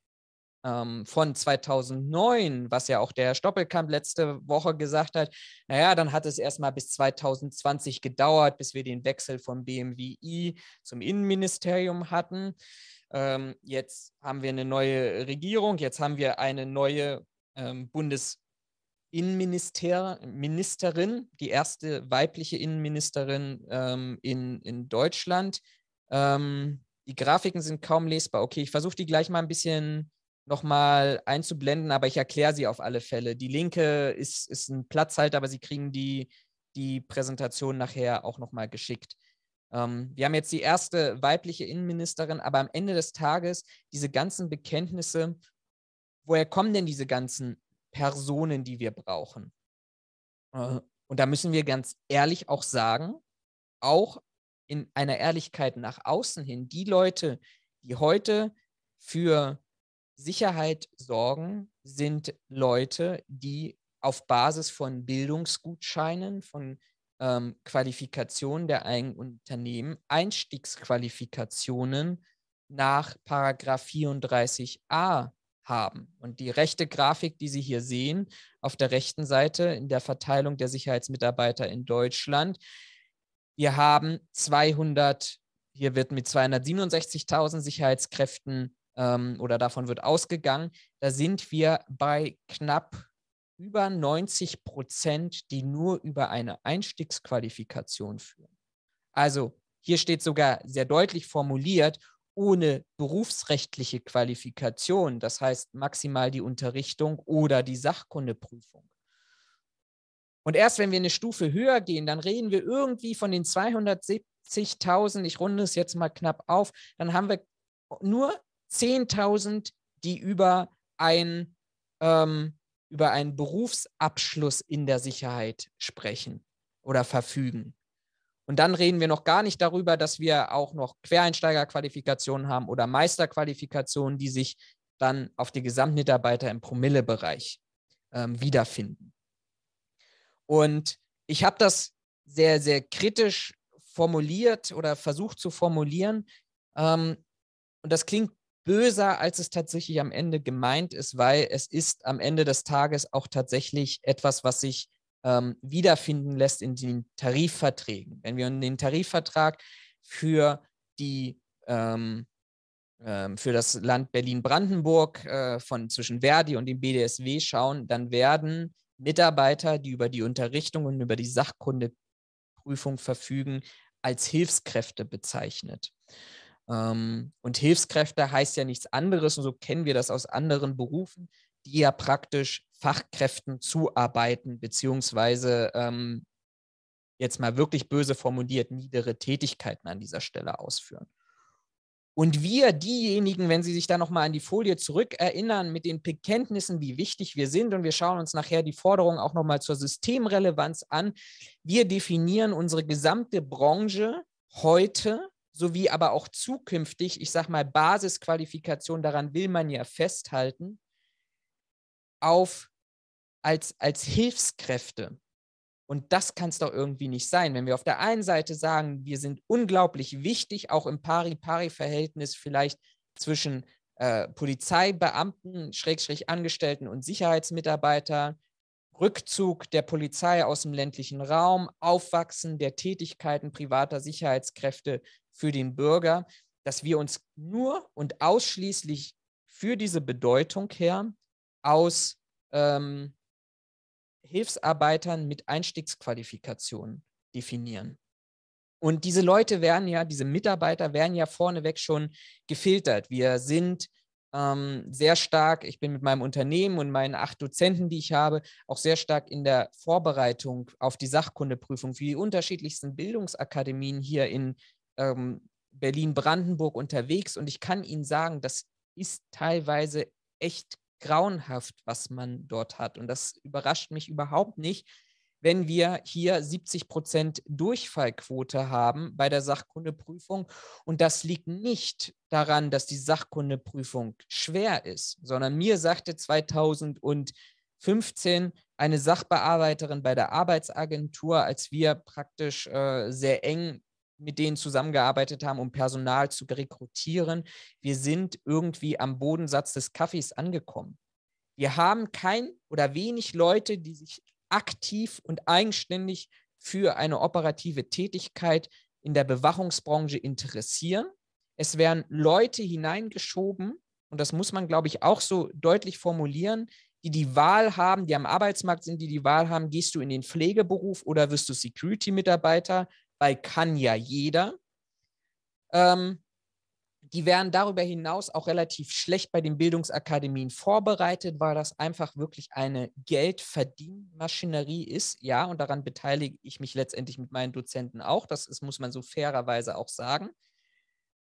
S1: ähm, von 2009, was ja auch der Herr Stoppelkamp letzte Woche gesagt hat, naja, dann hat es erstmal bis 2020 gedauert, bis wir den Wechsel vom BMWI zum Innenministerium hatten. Ähm, jetzt haben wir eine neue Regierung, jetzt haben wir eine neue ähm, Bundesinnenministerin, die erste weibliche Innenministerin ähm, in, in Deutschland. Ähm, die Grafiken sind kaum lesbar. Okay, ich versuche die gleich mal ein bisschen nochmal einzublenden, aber ich erkläre sie auf alle Fälle. Die linke ist, ist ein Platzhalter, aber sie kriegen die, die Präsentation nachher auch nochmal geschickt. Ähm, wir haben jetzt die erste weibliche Innenministerin, aber am Ende des Tages diese ganzen Bekenntnisse, woher kommen denn diese ganzen Personen, die wir brauchen? Äh, und da müssen wir ganz ehrlich auch sagen, auch in einer Ehrlichkeit nach außen hin, die Leute, die heute für Sicherheit sorgen, sind Leute, die auf Basis von Bildungsgutscheinen, von ähm, Qualifikationen der eigenen Unternehmen, Einstiegsqualifikationen nach 34a haben. Und die rechte Grafik, die Sie hier sehen, auf der rechten Seite in der Verteilung der Sicherheitsmitarbeiter in Deutschland, wir haben 200, hier wird mit 267.000 Sicherheitskräften ähm, oder davon wird ausgegangen, da sind wir bei knapp über 90 Prozent, die nur über eine Einstiegsqualifikation führen. Also hier steht sogar sehr deutlich formuliert, ohne berufsrechtliche Qualifikation, das heißt maximal die Unterrichtung oder die Sachkundeprüfung. Und erst wenn wir eine Stufe höher gehen, dann reden wir irgendwie von den 270.000, ich runde es jetzt mal knapp auf, dann haben wir nur 10.000, die über ein ähm, über einen Berufsabschluss in der Sicherheit sprechen oder verfügen. Und dann reden wir noch gar nicht darüber, dass wir auch noch Quereinsteigerqualifikationen haben oder Meisterqualifikationen, die sich dann auf die Gesamtmitarbeiter im Promillebereich ähm, wiederfinden. Und ich habe das sehr, sehr kritisch formuliert oder versucht zu formulieren. Ähm, und das klingt böser, als es tatsächlich am Ende gemeint ist, weil es ist am Ende des Tages auch tatsächlich etwas, was sich ähm, wiederfinden lässt in den Tarifverträgen. Wenn wir den Tarifvertrag für die ähm, ähm für das Land Berlin-Brandenburg äh, von zwischen Verdi und dem BDSW schauen, dann werden Mitarbeiter, die über die Unterrichtung und über die Sachkundeprüfung verfügen, als Hilfskräfte bezeichnet. Ähm, und Hilfskräfte heißt ja nichts anderes, und so kennen wir das aus anderen Berufen, die ja praktisch Fachkräften zuarbeiten, beziehungsweise ähm, jetzt mal wirklich böse formuliert, niedere Tätigkeiten an dieser Stelle ausführen. Und wir, diejenigen, wenn Sie sich da nochmal an die Folie zurückerinnern, mit den Bekenntnissen, wie wichtig wir sind, und wir schauen uns nachher die Forderung auch nochmal zur Systemrelevanz an, wir definieren unsere gesamte Branche heute sowie aber auch zukünftig, ich sage mal, Basisqualifikation, daran will man ja festhalten, auf als, als Hilfskräfte. Und das kann es doch irgendwie nicht sein, wenn wir auf der einen Seite sagen, wir sind unglaublich wichtig, auch im Pari-Pari-Verhältnis vielleicht zwischen äh, Polizeibeamten, Schrägstrich Angestellten und Sicherheitsmitarbeitern, Rückzug der Polizei aus dem ländlichen Raum, Aufwachsen der Tätigkeiten privater Sicherheitskräfte für den Bürger, dass wir uns nur und ausschließlich für diese Bedeutung her aus ähm, Hilfsarbeitern mit Einstiegsqualifikationen definieren. Und diese Leute werden ja, diese Mitarbeiter werden ja vorneweg schon gefiltert. Wir sind ähm, sehr stark, ich bin mit meinem Unternehmen und meinen acht Dozenten, die ich habe, auch sehr stark in der Vorbereitung auf die Sachkundeprüfung für die unterschiedlichsten Bildungsakademien hier in ähm, Berlin-Brandenburg unterwegs. Und ich kann Ihnen sagen, das ist teilweise echt grauenhaft, was man dort hat. Und das überrascht mich überhaupt nicht, wenn wir hier 70 Prozent Durchfallquote haben bei der Sachkundeprüfung. Und das liegt nicht daran, dass die Sachkundeprüfung schwer ist, sondern mir sagte 2015 eine Sachbearbeiterin bei der Arbeitsagentur, als wir praktisch äh, sehr eng mit denen zusammengearbeitet haben, um Personal zu rekrutieren. Wir sind irgendwie am Bodensatz des Kaffees angekommen. Wir haben kein oder wenig Leute, die sich aktiv und eigenständig für eine operative Tätigkeit in der Bewachungsbranche interessieren. Es werden Leute hineingeschoben, und das muss man, glaube ich, auch so deutlich formulieren, die die Wahl haben, die am Arbeitsmarkt sind, die die Wahl haben, gehst du in den Pflegeberuf oder wirst du Security-Mitarbeiter, weil kann ja jeder. Ähm, die werden darüber hinaus auch relativ schlecht bei den Bildungsakademien vorbereitet, weil das einfach wirklich eine Geldverdienmaschinerie ist. Ja, und daran beteilige ich mich letztendlich mit meinen Dozenten auch. Das ist, muss man so fairerweise auch sagen.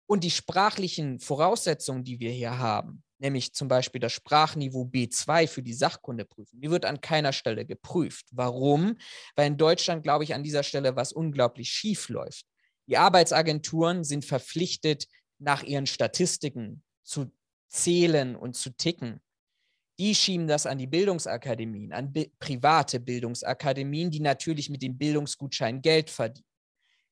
S1: Und die sprachlichen Voraussetzungen, die wir hier haben, nämlich zum Beispiel das Sprachniveau B2 für die Sachkundeprüfung, Die wird an keiner Stelle geprüft. Warum? Weil in Deutschland, glaube ich, an dieser Stelle was unglaublich schief läuft. Die Arbeitsagenturen sind verpflichtet, nach ihren Statistiken zu zählen und zu ticken. Die schieben das an die Bildungsakademien, an bi private Bildungsakademien, die natürlich mit dem Bildungsgutschein Geld verdienen.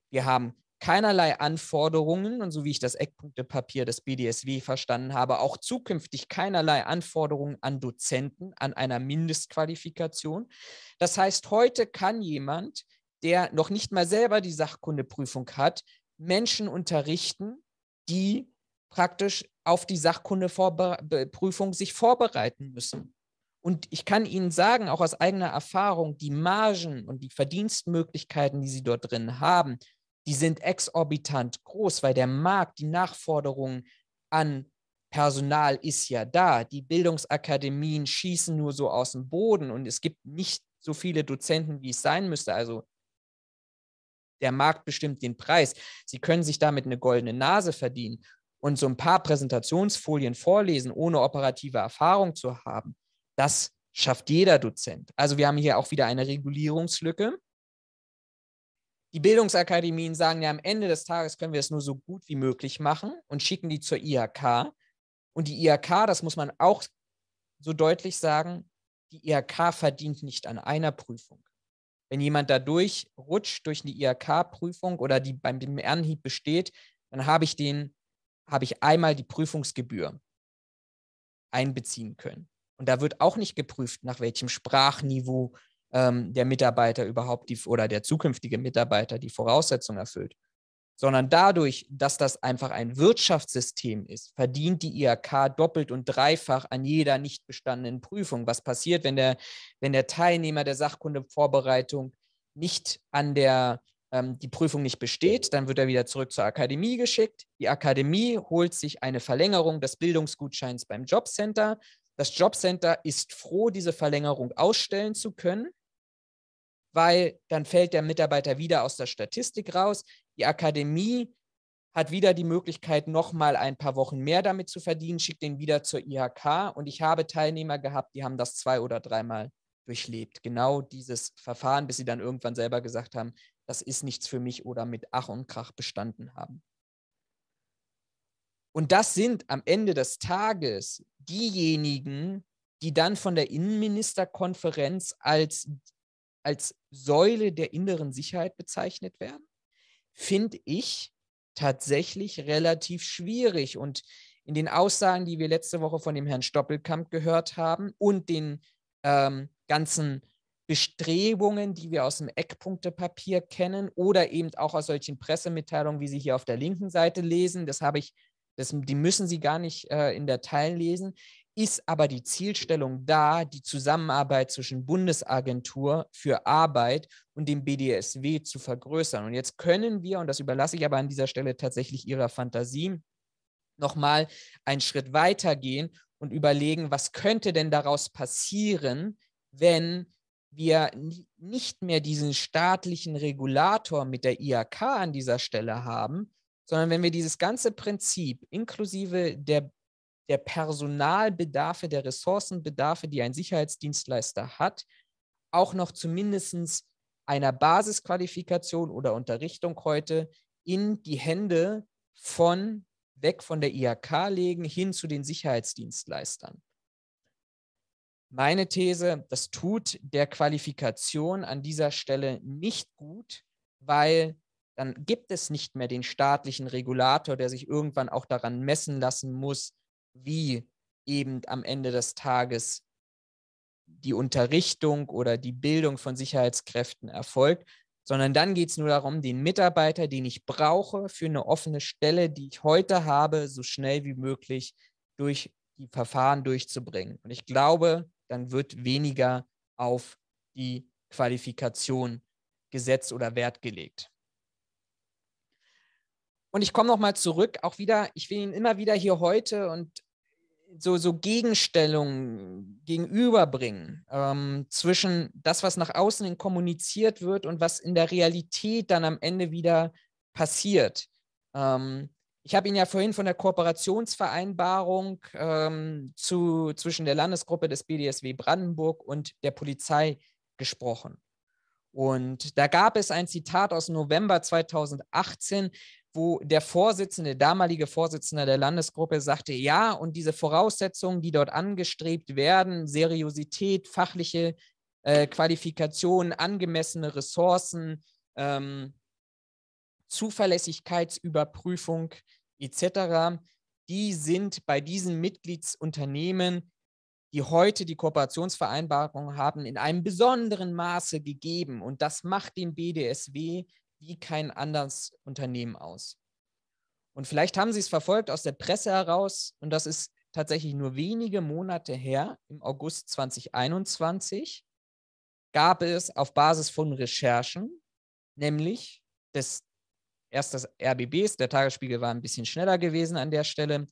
S1: Wir haben keinerlei Anforderungen und so wie ich das Eckpunktepapier des BDSW verstanden habe, auch zukünftig keinerlei Anforderungen an Dozenten, an einer Mindestqualifikation. Das heißt, heute kann jemand, der noch nicht mal selber die Sachkundeprüfung hat, Menschen unterrichten die praktisch auf die Sachkundeprüfung sich vorbereiten müssen. Und ich kann Ihnen sagen, auch aus eigener Erfahrung, die Margen und die Verdienstmöglichkeiten, die Sie dort drin haben, die sind exorbitant groß, weil der Markt, die Nachforderungen an Personal ist ja da. Die Bildungsakademien schießen nur so aus dem Boden und es gibt nicht so viele Dozenten, wie es sein müsste. Also der Markt bestimmt den Preis. Sie können sich damit eine goldene Nase verdienen und so ein paar Präsentationsfolien vorlesen, ohne operative Erfahrung zu haben. Das schafft jeder Dozent. Also wir haben hier auch wieder eine Regulierungslücke. Die Bildungsakademien sagen ja, am Ende des Tages können wir es nur so gut wie möglich machen und schicken die zur IHK. Und die IHK, das muss man auch so deutlich sagen, die IHK verdient nicht an einer Prüfung. Wenn jemand da durchrutscht durch eine IHK-Prüfung oder die beim dem Anhieb besteht, dann habe ich den, habe ich einmal die Prüfungsgebühr einbeziehen können. Und da wird auch nicht geprüft, nach welchem Sprachniveau ähm, der Mitarbeiter überhaupt die, oder der zukünftige Mitarbeiter die Voraussetzung erfüllt sondern dadurch, dass das einfach ein Wirtschaftssystem ist, verdient die IHK doppelt und dreifach an jeder nicht bestandenen Prüfung. Was passiert, wenn der, wenn der Teilnehmer der Sachkundevorbereitung nicht an der ähm, die Prüfung nicht besteht, dann wird er wieder zurück zur Akademie geschickt. Die Akademie holt sich eine Verlängerung des Bildungsgutscheins beim Jobcenter. Das Jobcenter ist froh, diese Verlängerung ausstellen zu können, weil dann fällt der Mitarbeiter wieder aus der Statistik raus. Die Akademie hat wieder die Möglichkeit, nochmal ein paar Wochen mehr damit zu verdienen, schickt den wieder zur IHK. Und ich habe Teilnehmer gehabt, die haben das zwei oder dreimal durchlebt. Genau dieses Verfahren, bis sie dann irgendwann selber gesagt haben, das ist nichts für mich oder mit Ach und Krach bestanden haben. Und das sind am Ende des Tages diejenigen, die dann von der Innenministerkonferenz als, als Säule der inneren Sicherheit bezeichnet werden finde ich tatsächlich relativ schwierig. Und in den Aussagen, die wir letzte Woche von dem Herrn Stoppelkamp gehört haben und den ähm, ganzen Bestrebungen, die wir aus dem Eckpunktepapier kennen oder eben auch aus solchen Pressemitteilungen, wie Sie hier auf der linken Seite lesen, das habe ich, das, die müssen Sie gar nicht äh, in Detail lesen ist aber die Zielstellung da, die Zusammenarbeit zwischen Bundesagentur für Arbeit und dem BDSW zu vergrößern. Und jetzt können wir, und das überlasse ich aber an dieser Stelle tatsächlich Ihrer Fantasie, nochmal einen Schritt weitergehen und überlegen, was könnte denn daraus passieren, wenn wir nicht mehr diesen staatlichen Regulator mit der IAK an dieser Stelle haben, sondern wenn wir dieses ganze Prinzip inklusive der der Personalbedarfe, der Ressourcenbedarfe, die ein Sicherheitsdienstleister hat, auch noch zumindest einer Basisqualifikation oder Unterrichtung heute in die Hände von weg von der IHK legen hin zu den Sicherheitsdienstleistern. Meine These, das tut der Qualifikation an dieser Stelle nicht gut, weil dann gibt es nicht mehr den staatlichen Regulator, der sich irgendwann auch daran messen lassen muss, wie eben am Ende des Tages die Unterrichtung oder die Bildung von Sicherheitskräften erfolgt, sondern dann geht es nur darum, den Mitarbeiter, den ich brauche für eine offene Stelle, die ich heute habe, so schnell wie möglich durch die Verfahren durchzubringen. Und ich glaube, dann wird weniger auf die Qualifikation gesetzt oder Wert gelegt. Und ich komme nochmal zurück, auch wieder, ich will Ihnen immer wieder hier heute und so, so Gegenstellungen gegenüberbringen ähm, zwischen das, was nach außen hin kommuniziert wird und was in der Realität dann am Ende wieder passiert. Ähm, ich habe Ihnen ja vorhin von der Kooperationsvereinbarung ähm, zu, zwischen der Landesgruppe des BDSW Brandenburg und der Polizei gesprochen. Und da gab es ein Zitat aus November 2018, wo der Vorsitzende, damalige Vorsitzende der Landesgruppe sagte, ja, und diese Voraussetzungen, die dort angestrebt werden, Seriosität, fachliche äh, Qualifikationen, angemessene Ressourcen, ähm, Zuverlässigkeitsüberprüfung etc., die sind bei diesen Mitgliedsunternehmen, die heute die Kooperationsvereinbarung haben, in einem besonderen Maße gegeben. Und das macht den BDSW wie kein anderes Unternehmen aus. Und vielleicht haben Sie es verfolgt aus der Presse heraus, und das ist tatsächlich nur wenige Monate her, im August 2021, gab es auf Basis von Recherchen, nämlich des erst des RBBs, der Tagesspiegel war ein bisschen schneller gewesen an der Stelle,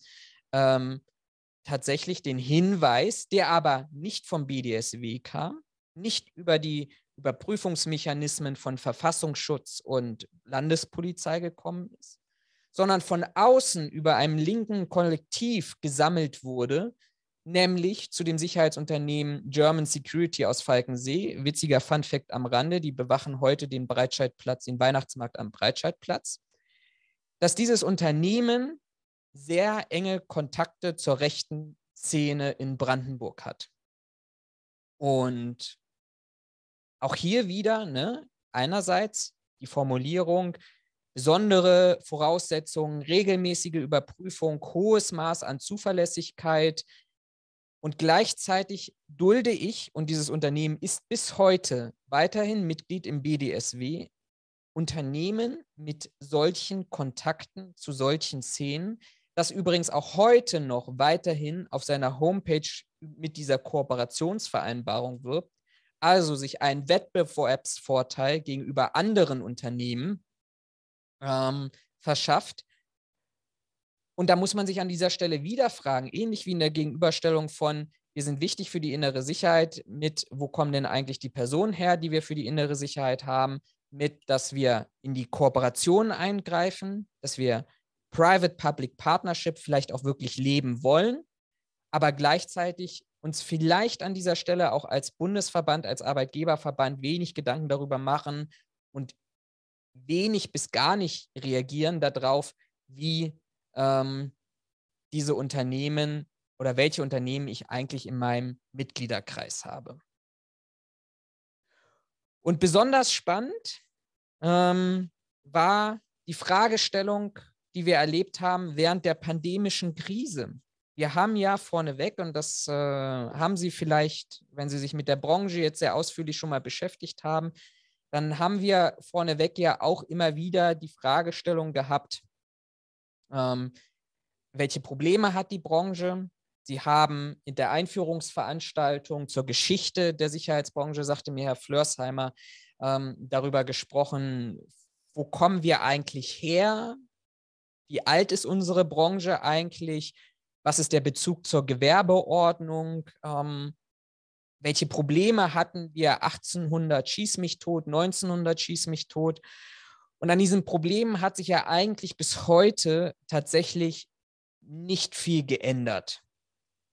S1: ähm, tatsächlich den Hinweis, der aber nicht vom BDSW kam, nicht über die Überprüfungsmechanismen von Verfassungsschutz und Landespolizei gekommen ist, sondern von außen über einem linken Kollektiv gesammelt wurde, nämlich zu dem Sicherheitsunternehmen German Security aus Falkensee. Witziger Fun fact am Rande, die bewachen heute den Breitscheidplatz, den Weihnachtsmarkt am Breitscheidplatz. Dass dieses Unternehmen sehr enge Kontakte zur rechten Szene in Brandenburg hat. Und auch hier wieder, ne, einerseits die Formulierung, besondere Voraussetzungen, regelmäßige Überprüfung, hohes Maß an Zuverlässigkeit. Und gleichzeitig dulde ich, und dieses Unternehmen ist bis heute weiterhin Mitglied im BDSW, Unternehmen mit solchen Kontakten zu solchen Szenen, das übrigens auch heute noch weiterhin auf seiner Homepage mit dieser Kooperationsvereinbarung wirbt, also sich einen Wettbewerbsvorteil gegenüber anderen Unternehmen ähm, verschafft. Und da muss man sich an dieser Stelle wieder fragen, ähnlich wie in der Gegenüberstellung von, wir sind wichtig für die innere Sicherheit mit, wo kommen denn eigentlich die Personen her, die wir für die innere Sicherheit haben, mit, dass wir in die Kooperation eingreifen, dass wir Private-Public-Partnership vielleicht auch wirklich leben wollen, aber gleichzeitig uns vielleicht an dieser Stelle auch als Bundesverband, als Arbeitgeberverband wenig Gedanken darüber machen und wenig bis gar nicht reagieren darauf, wie ähm, diese Unternehmen oder welche Unternehmen ich eigentlich in meinem Mitgliederkreis habe. Und besonders spannend ähm, war die Fragestellung, die wir erlebt haben während der pandemischen Krise wir haben ja vorneweg, und das äh, haben Sie vielleicht, wenn Sie sich mit der Branche jetzt sehr ausführlich schon mal beschäftigt haben, dann haben wir vorneweg ja auch immer wieder die Fragestellung gehabt, ähm, welche Probleme hat die Branche? Sie haben in der Einführungsveranstaltung zur Geschichte der Sicherheitsbranche, sagte mir Herr Flörsheimer, ähm, darüber gesprochen, wo kommen wir eigentlich her? Wie alt ist unsere Branche eigentlich? was ist der Bezug zur Gewerbeordnung, ähm, welche Probleme hatten wir 1800 schieß mich tot, 1900 schieß mich tot. Und an diesen Problemen hat sich ja eigentlich bis heute tatsächlich nicht viel geändert.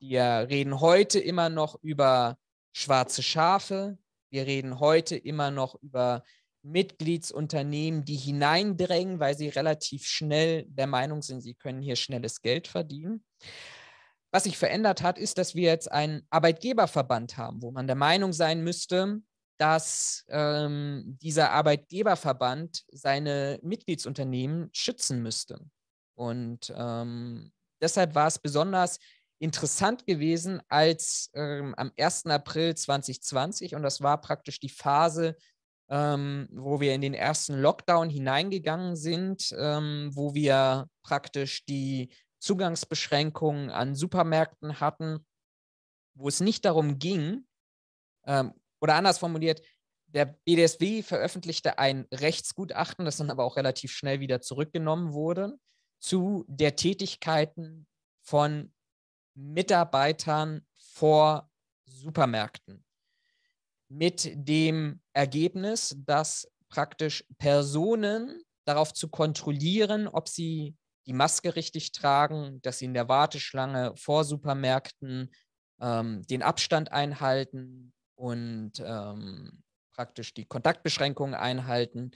S1: Wir reden heute immer noch über schwarze Schafe, wir reden heute immer noch über Mitgliedsunternehmen, die hineindrängen, weil sie relativ schnell der Meinung sind, sie können hier schnelles Geld verdienen. Was sich verändert hat, ist, dass wir jetzt einen Arbeitgeberverband haben, wo man der Meinung sein müsste, dass ähm, dieser Arbeitgeberverband seine Mitgliedsunternehmen schützen müsste. Und ähm, deshalb war es besonders interessant gewesen, als ähm, am 1. April 2020, und das war praktisch die Phase, ähm, wo wir in den ersten Lockdown hineingegangen sind, ähm, wo wir praktisch die Zugangsbeschränkungen an Supermärkten hatten, wo es nicht darum ging, ähm, oder anders formuliert, der BDSW veröffentlichte ein Rechtsgutachten, das dann aber auch relativ schnell wieder zurückgenommen wurde, zu der Tätigkeiten von Mitarbeitern vor Supermärkten mit dem Ergebnis, dass praktisch Personen darauf zu kontrollieren, ob sie die Maske richtig tragen, dass sie in der Warteschlange vor Supermärkten ähm, den Abstand einhalten und ähm, praktisch die Kontaktbeschränkungen einhalten,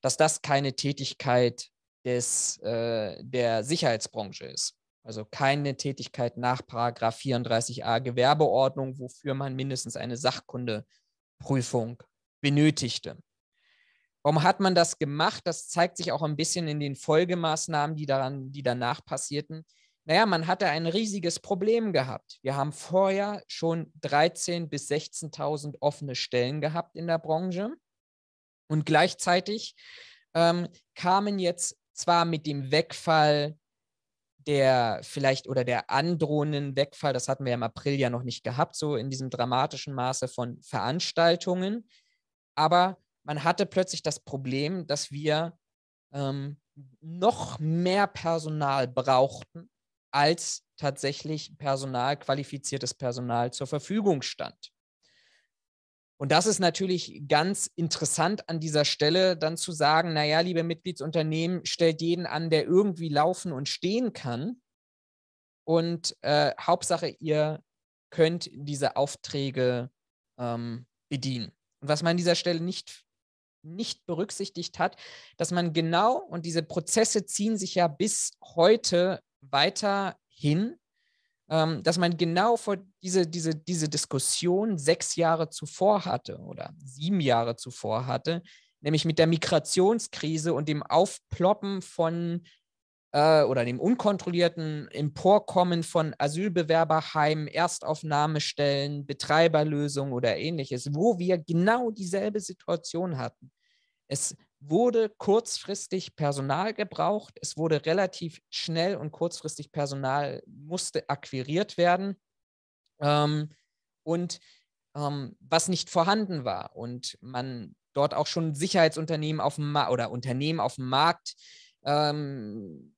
S1: dass das keine Tätigkeit des, äh, der Sicherheitsbranche ist. Also keine Tätigkeit nach 34a Gewerbeordnung, wofür man mindestens eine Sachkunde Prüfung benötigte. Warum hat man das gemacht? Das zeigt sich auch ein bisschen in den Folgemaßnahmen, die, daran, die danach passierten. Naja, man hatte ein riesiges Problem gehabt. Wir haben vorher schon 13.000 bis 16.000 offene Stellen gehabt in der Branche. Und gleichzeitig ähm, kamen jetzt zwar mit dem Wegfall der vielleicht oder der androhenden Wegfall, das hatten wir im April ja noch nicht gehabt, so in diesem dramatischen Maße von Veranstaltungen. Aber man hatte plötzlich das Problem, dass wir ähm, noch mehr Personal brauchten, als tatsächlich Personal, qualifiziertes Personal zur Verfügung stand. Und das ist natürlich ganz interessant an dieser Stelle, dann zu sagen, naja, liebe Mitgliedsunternehmen, stellt jeden an, der irgendwie laufen und stehen kann. Und äh, Hauptsache, ihr könnt diese Aufträge ähm, bedienen. Und was man an dieser Stelle nicht, nicht berücksichtigt hat, dass man genau, und diese Prozesse ziehen sich ja bis heute weiterhin, ähm, dass man genau vor diese, diese, diese Diskussion sechs Jahre zuvor hatte oder sieben Jahre zuvor hatte, nämlich mit der Migrationskrise und dem Aufploppen von äh, oder dem unkontrollierten Emporkommen von Asylbewerberheimen, Erstaufnahmestellen, Betreiberlösungen oder ähnliches, wo wir genau dieselbe Situation hatten. Es wurde kurzfristig Personal gebraucht. Es wurde relativ schnell und kurzfristig Personal musste akquiriert werden. Ähm, und ähm, was nicht vorhanden war und man dort auch schon Sicherheitsunternehmen auf dem oder Unternehmen auf dem Markt ähm,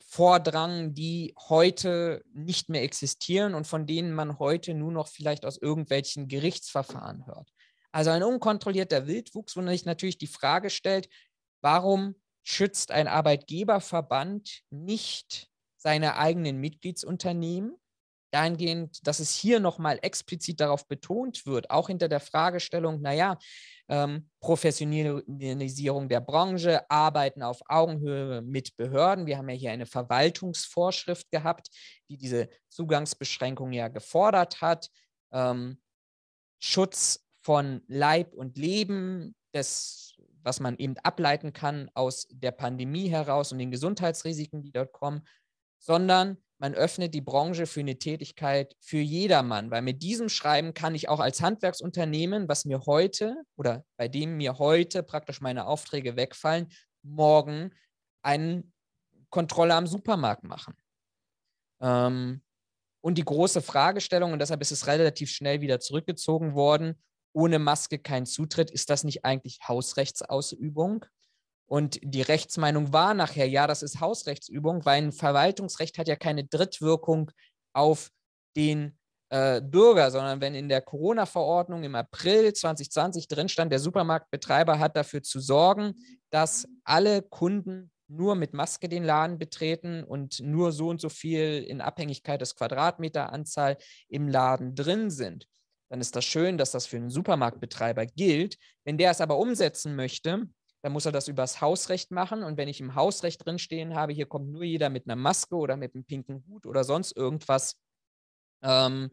S1: vordrangen, die heute nicht mehr existieren und von denen man heute nur noch vielleicht aus irgendwelchen Gerichtsverfahren hört. Also ein unkontrollierter Wildwuchs, wo man sich natürlich die Frage stellt, warum schützt ein Arbeitgeberverband nicht seine eigenen Mitgliedsunternehmen? Dahingehend, dass es hier nochmal explizit darauf betont wird, auch hinter der Fragestellung, naja, ähm, Professionalisierung der Branche, Arbeiten auf Augenhöhe mit Behörden. Wir haben ja hier eine Verwaltungsvorschrift gehabt, die diese Zugangsbeschränkung ja gefordert hat. Ähm, Schutz von Leib und Leben, das, was man eben ableiten kann aus der Pandemie heraus und den Gesundheitsrisiken, die dort kommen, sondern man öffnet die Branche für eine Tätigkeit für jedermann, weil mit diesem Schreiben kann ich auch als Handwerksunternehmen, was mir heute oder bei dem mir heute praktisch meine Aufträge wegfallen, morgen eine Kontrolle am Supermarkt machen. Ähm, und die große Fragestellung, und deshalb ist es relativ schnell wieder zurückgezogen worden, ohne Maske kein Zutritt, ist das nicht eigentlich Hausrechtsausübung? Und die Rechtsmeinung war nachher, ja, das ist Hausrechtsübung, weil ein Verwaltungsrecht hat ja keine Drittwirkung auf den äh, Bürger, sondern wenn in der Corona-Verordnung im April 2020 drin stand, der Supermarktbetreiber hat dafür zu sorgen, dass alle Kunden nur mit Maske den Laden betreten und nur so und so viel in Abhängigkeit des Quadratmeteranzahl im Laden drin sind dann ist das schön, dass das für einen Supermarktbetreiber gilt. Wenn der es aber umsetzen möchte, dann muss er das übers Hausrecht machen. Und wenn ich im Hausrecht drinstehen habe, hier kommt nur jeder mit einer Maske oder mit einem pinken Hut oder sonst irgendwas ähm,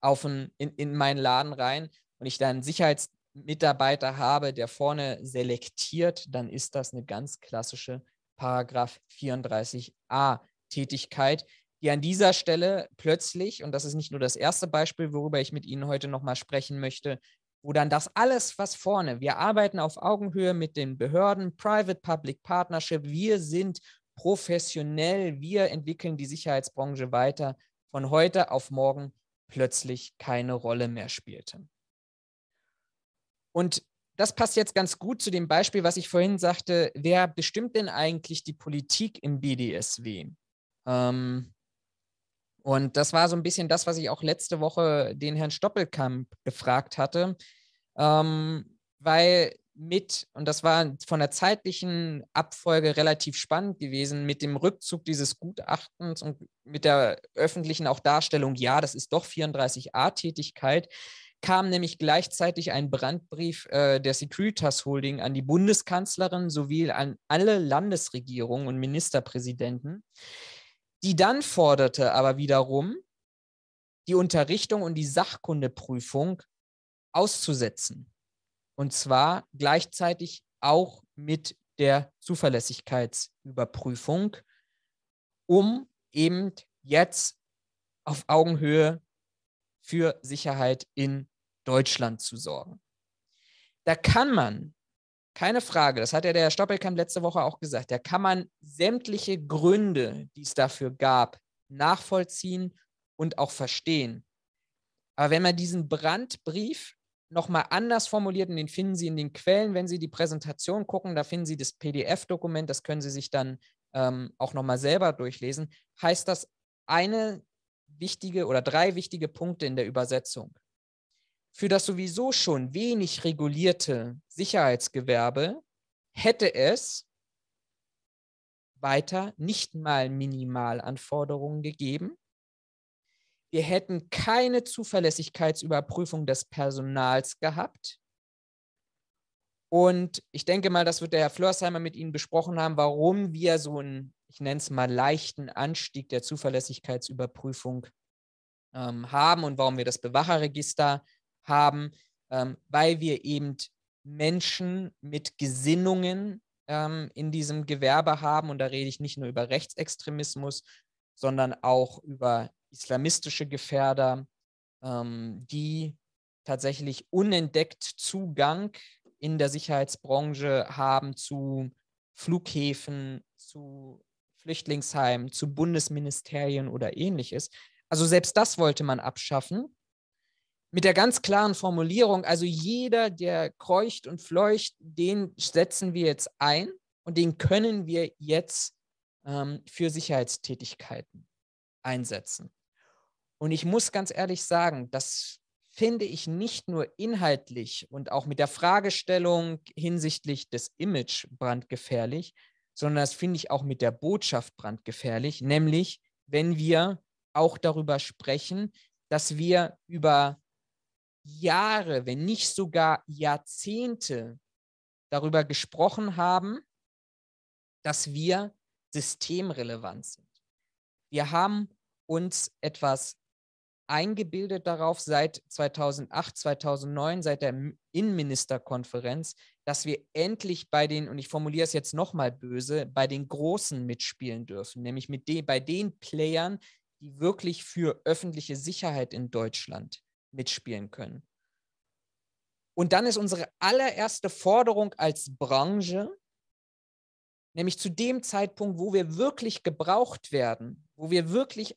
S1: auf ein, in, in meinen Laden rein und ich da einen Sicherheitsmitarbeiter habe, der vorne selektiert, dann ist das eine ganz klassische Paragraph 34a Tätigkeit, die an dieser Stelle plötzlich, und das ist nicht nur das erste Beispiel, worüber ich mit Ihnen heute nochmal sprechen möchte, wo dann das alles, was vorne, wir arbeiten auf Augenhöhe mit den Behörden, Private-Public Partnership, wir sind professionell, wir entwickeln die Sicherheitsbranche weiter, von heute auf morgen plötzlich keine Rolle mehr spielte. Und das passt jetzt ganz gut zu dem Beispiel, was ich vorhin sagte, wer bestimmt denn eigentlich die Politik im BDSW? Ähm, und das war so ein bisschen das, was ich auch letzte Woche den Herrn Stoppelkamp gefragt hatte, ähm, weil mit, und das war von der zeitlichen Abfolge relativ spannend gewesen, mit dem Rückzug dieses Gutachtens und mit der öffentlichen auch Darstellung, ja, das ist doch 34a-Tätigkeit, kam nämlich gleichzeitig ein Brandbrief äh, der Securitas Holding an die Bundeskanzlerin sowie an alle Landesregierungen und Ministerpräsidenten, die dann forderte aber wiederum, die Unterrichtung und die Sachkundeprüfung auszusetzen. Und zwar gleichzeitig auch mit der Zuverlässigkeitsüberprüfung, um eben jetzt auf Augenhöhe für Sicherheit in Deutschland zu sorgen. Da kann man keine Frage, das hat ja der Herr Stoppelkamp letzte Woche auch gesagt. Da kann man sämtliche Gründe, die es dafür gab, nachvollziehen und auch verstehen. Aber wenn man diesen Brandbrief nochmal anders formuliert, und den finden Sie in den Quellen, wenn Sie die Präsentation gucken, da finden Sie das PDF-Dokument, das können Sie sich dann ähm, auch nochmal selber durchlesen, heißt das eine wichtige oder drei wichtige Punkte in der Übersetzung. Für das sowieso schon wenig regulierte Sicherheitsgewerbe hätte es weiter nicht mal Minimalanforderungen gegeben. Wir hätten keine Zuverlässigkeitsüberprüfung des Personals gehabt. Und ich denke mal, das wird der Herr Flörsheimer mit Ihnen besprochen haben, warum wir so einen, ich nenne es mal, leichten Anstieg der Zuverlässigkeitsüberprüfung ähm, haben und warum wir das Bewacherregister haben, ähm, weil wir eben Menschen mit Gesinnungen ähm, in diesem Gewerbe haben. Und da rede ich nicht nur über Rechtsextremismus, sondern auch über islamistische Gefährder, ähm, die tatsächlich unentdeckt Zugang in der Sicherheitsbranche haben zu Flughäfen, zu Flüchtlingsheimen, zu Bundesministerien oder ähnliches. Also selbst das wollte man abschaffen mit der ganz klaren Formulierung, also jeder, der kreucht und fleucht, den setzen wir jetzt ein und den können wir jetzt ähm, für Sicherheitstätigkeiten einsetzen. Und ich muss ganz ehrlich sagen, das finde ich nicht nur inhaltlich und auch mit der Fragestellung hinsichtlich des Image brandgefährlich, sondern das finde ich auch mit der Botschaft brandgefährlich, nämlich wenn wir auch darüber sprechen, dass wir über Jahre, wenn nicht sogar Jahrzehnte darüber gesprochen haben, dass wir systemrelevant sind. Wir haben uns etwas eingebildet darauf seit 2008, 2009, seit der Innenministerkonferenz, dass wir endlich bei den, und ich formuliere es jetzt nochmal böse, bei den Großen mitspielen dürfen, nämlich mit de, bei den Playern, die wirklich für öffentliche Sicherheit in Deutschland mitspielen können. Und dann ist unsere allererste Forderung als Branche, nämlich zu dem Zeitpunkt, wo wir wirklich gebraucht werden, wo wir wirklich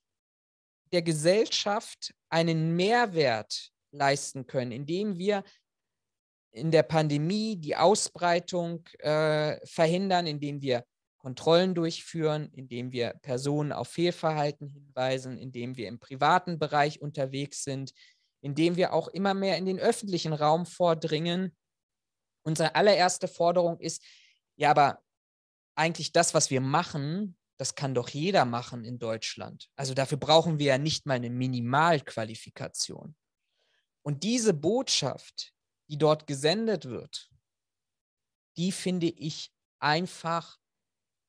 S1: der Gesellschaft einen Mehrwert leisten können, indem wir in der Pandemie die Ausbreitung äh, verhindern, indem wir Kontrollen durchführen, indem wir Personen auf Fehlverhalten hinweisen, indem wir im privaten Bereich unterwegs sind, indem wir auch immer mehr in den öffentlichen Raum vordringen. Unsere allererste Forderung ist, ja, aber eigentlich das, was wir machen, das kann doch jeder machen in Deutschland. Also dafür brauchen wir ja nicht mal eine Minimalqualifikation. Und diese Botschaft, die dort gesendet wird, die finde ich einfach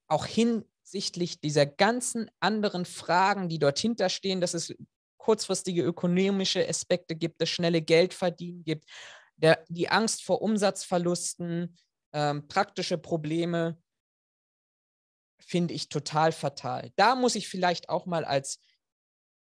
S1: auch hinsichtlich dieser ganzen anderen Fragen, die dort hinterstehen, das ist kurzfristige ökonomische Aspekte gibt, das schnelle Geldverdienen gibt, der, die Angst vor Umsatzverlusten, ähm, praktische Probleme, finde ich total fatal. Da muss ich vielleicht auch mal als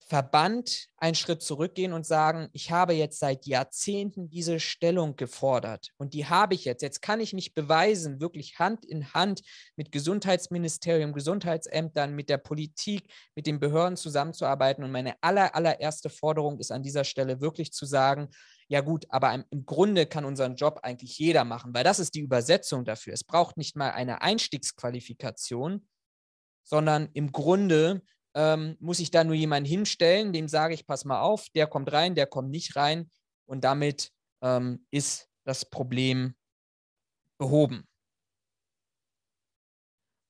S1: Verband einen Schritt zurückgehen und sagen, ich habe jetzt seit Jahrzehnten diese Stellung gefordert und die habe ich jetzt. Jetzt kann ich mich beweisen, wirklich Hand in Hand mit Gesundheitsministerium, Gesundheitsämtern, mit der Politik, mit den Behörden zusammenzuarbeiten. Und meine aller, allererste Forderung ist an dieser Stelle wirklich zu sagen, ja gut, aber im Grunde kann unseren Job eigentlich jeder machen, weil das ist die Übersetzung dafür. Es braucht nicht mal eine Einstiegsqualifikation, sondern im Grunde ähm, muss ich da nur jemanden hinstellen, dem sage ich, pass mal auf, der kommt rein, der kommt nicht rein und damit ähm, ist das Problem behoben.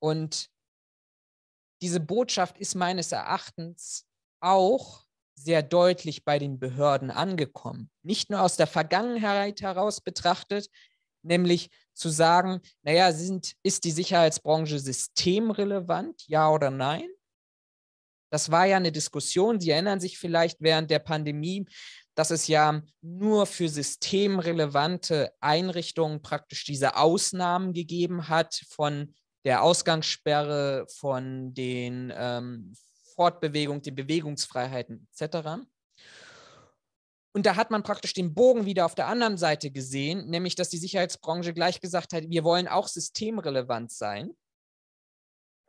S1: Und diese Botschaft ist meines Erachtens auch sehr deutlich bei den Behörden angekommen. Nicht nur aus der Vergangenheit heraus betrachtet, nämlich zu sagen, naja, sind, ist die Sicherheitsbranche systemrelevant, ja oder nein? Das war ja eine Diskussion, Sie erinnern sich vielleicht während der Pandemie, dass es ja nur für systemrelevante Einrichtungen praktisch diese Ausnahmen gegeben hat von der Ausgangssperre, von den ähm, Fortbewegung, den Bewegungsfreiheiten etc. Und da hat man praktisch den Bogen wieder auf der anderen Seite gesehen, nämlich dass die Sicherheitsbranche gleich gesagt hat, wir wollen auch systemrelevant sein.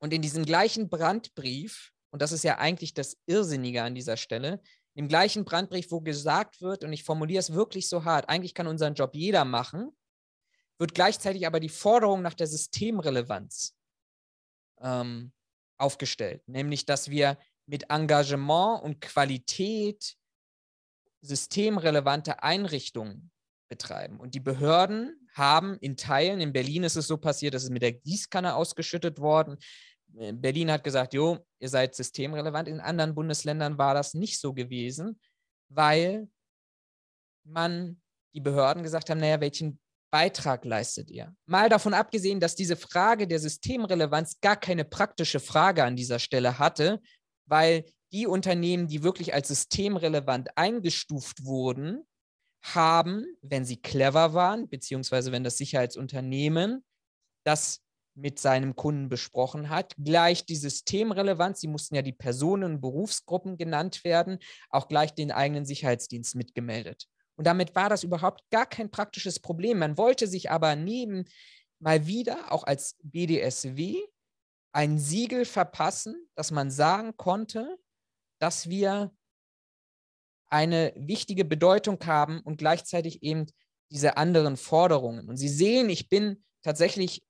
S1: Und in diesem gleichen Brandbrief und das ist ja eigentlich das Irrsinnige an dieser Stelle, im gleichen Brandbrief, wo gesagt wird, und ich formuliere es wirklich so hart, eigentlich kann unseren Job jeder machen, wird gleichzeitig aber die Forderung nach der Systemrelevanz ähm, aufgestellt, nämlich dass wir mit Engagement und Qualität systemrelevante Einrichtungen betreiben. Und die Behörden haben in Teilen, in Berlin ist es so passiert, dass es mit der Gießkanne ausgeschüttet worden, ist. Äh, Berlin hat gesagt, jo, ihr seid systemrelevant. In anderen Bundesländern war das nicht so gewesen, weil man die Behörden gesagt haben, naja, welchen Beitrag leistet ihr? Mal davon abgesehen, dass diese Frage der Systemrelevanz gar keine praktische Frage an dieser Stelle hatte, weil die Unternehmen, die wirklich als systemrelevant eingestuft wurden, haben, wenn sie clever waren, beziehungsweise wenn das Sicherheitsunternehmen das mit seinem Kunden besprochen hat. Gleich die Systemrelevanz, sie mussten ja die Personen und Berufsgruppen genannt werden, auch gleich den eigenen Sicherheitsdienst mitgemeldet. Und damit war das überhaupt gar kein praktisches Problem. Man wollte sich aber neben mal wieder auch als BDSW ein Siegel verpassen, dass man sagen konnte, dass wir eine wichtige Bedeutung haben und gleichzeitig eben diese anderen Forderungen. Und Sie sehen, ich bin tatsächlich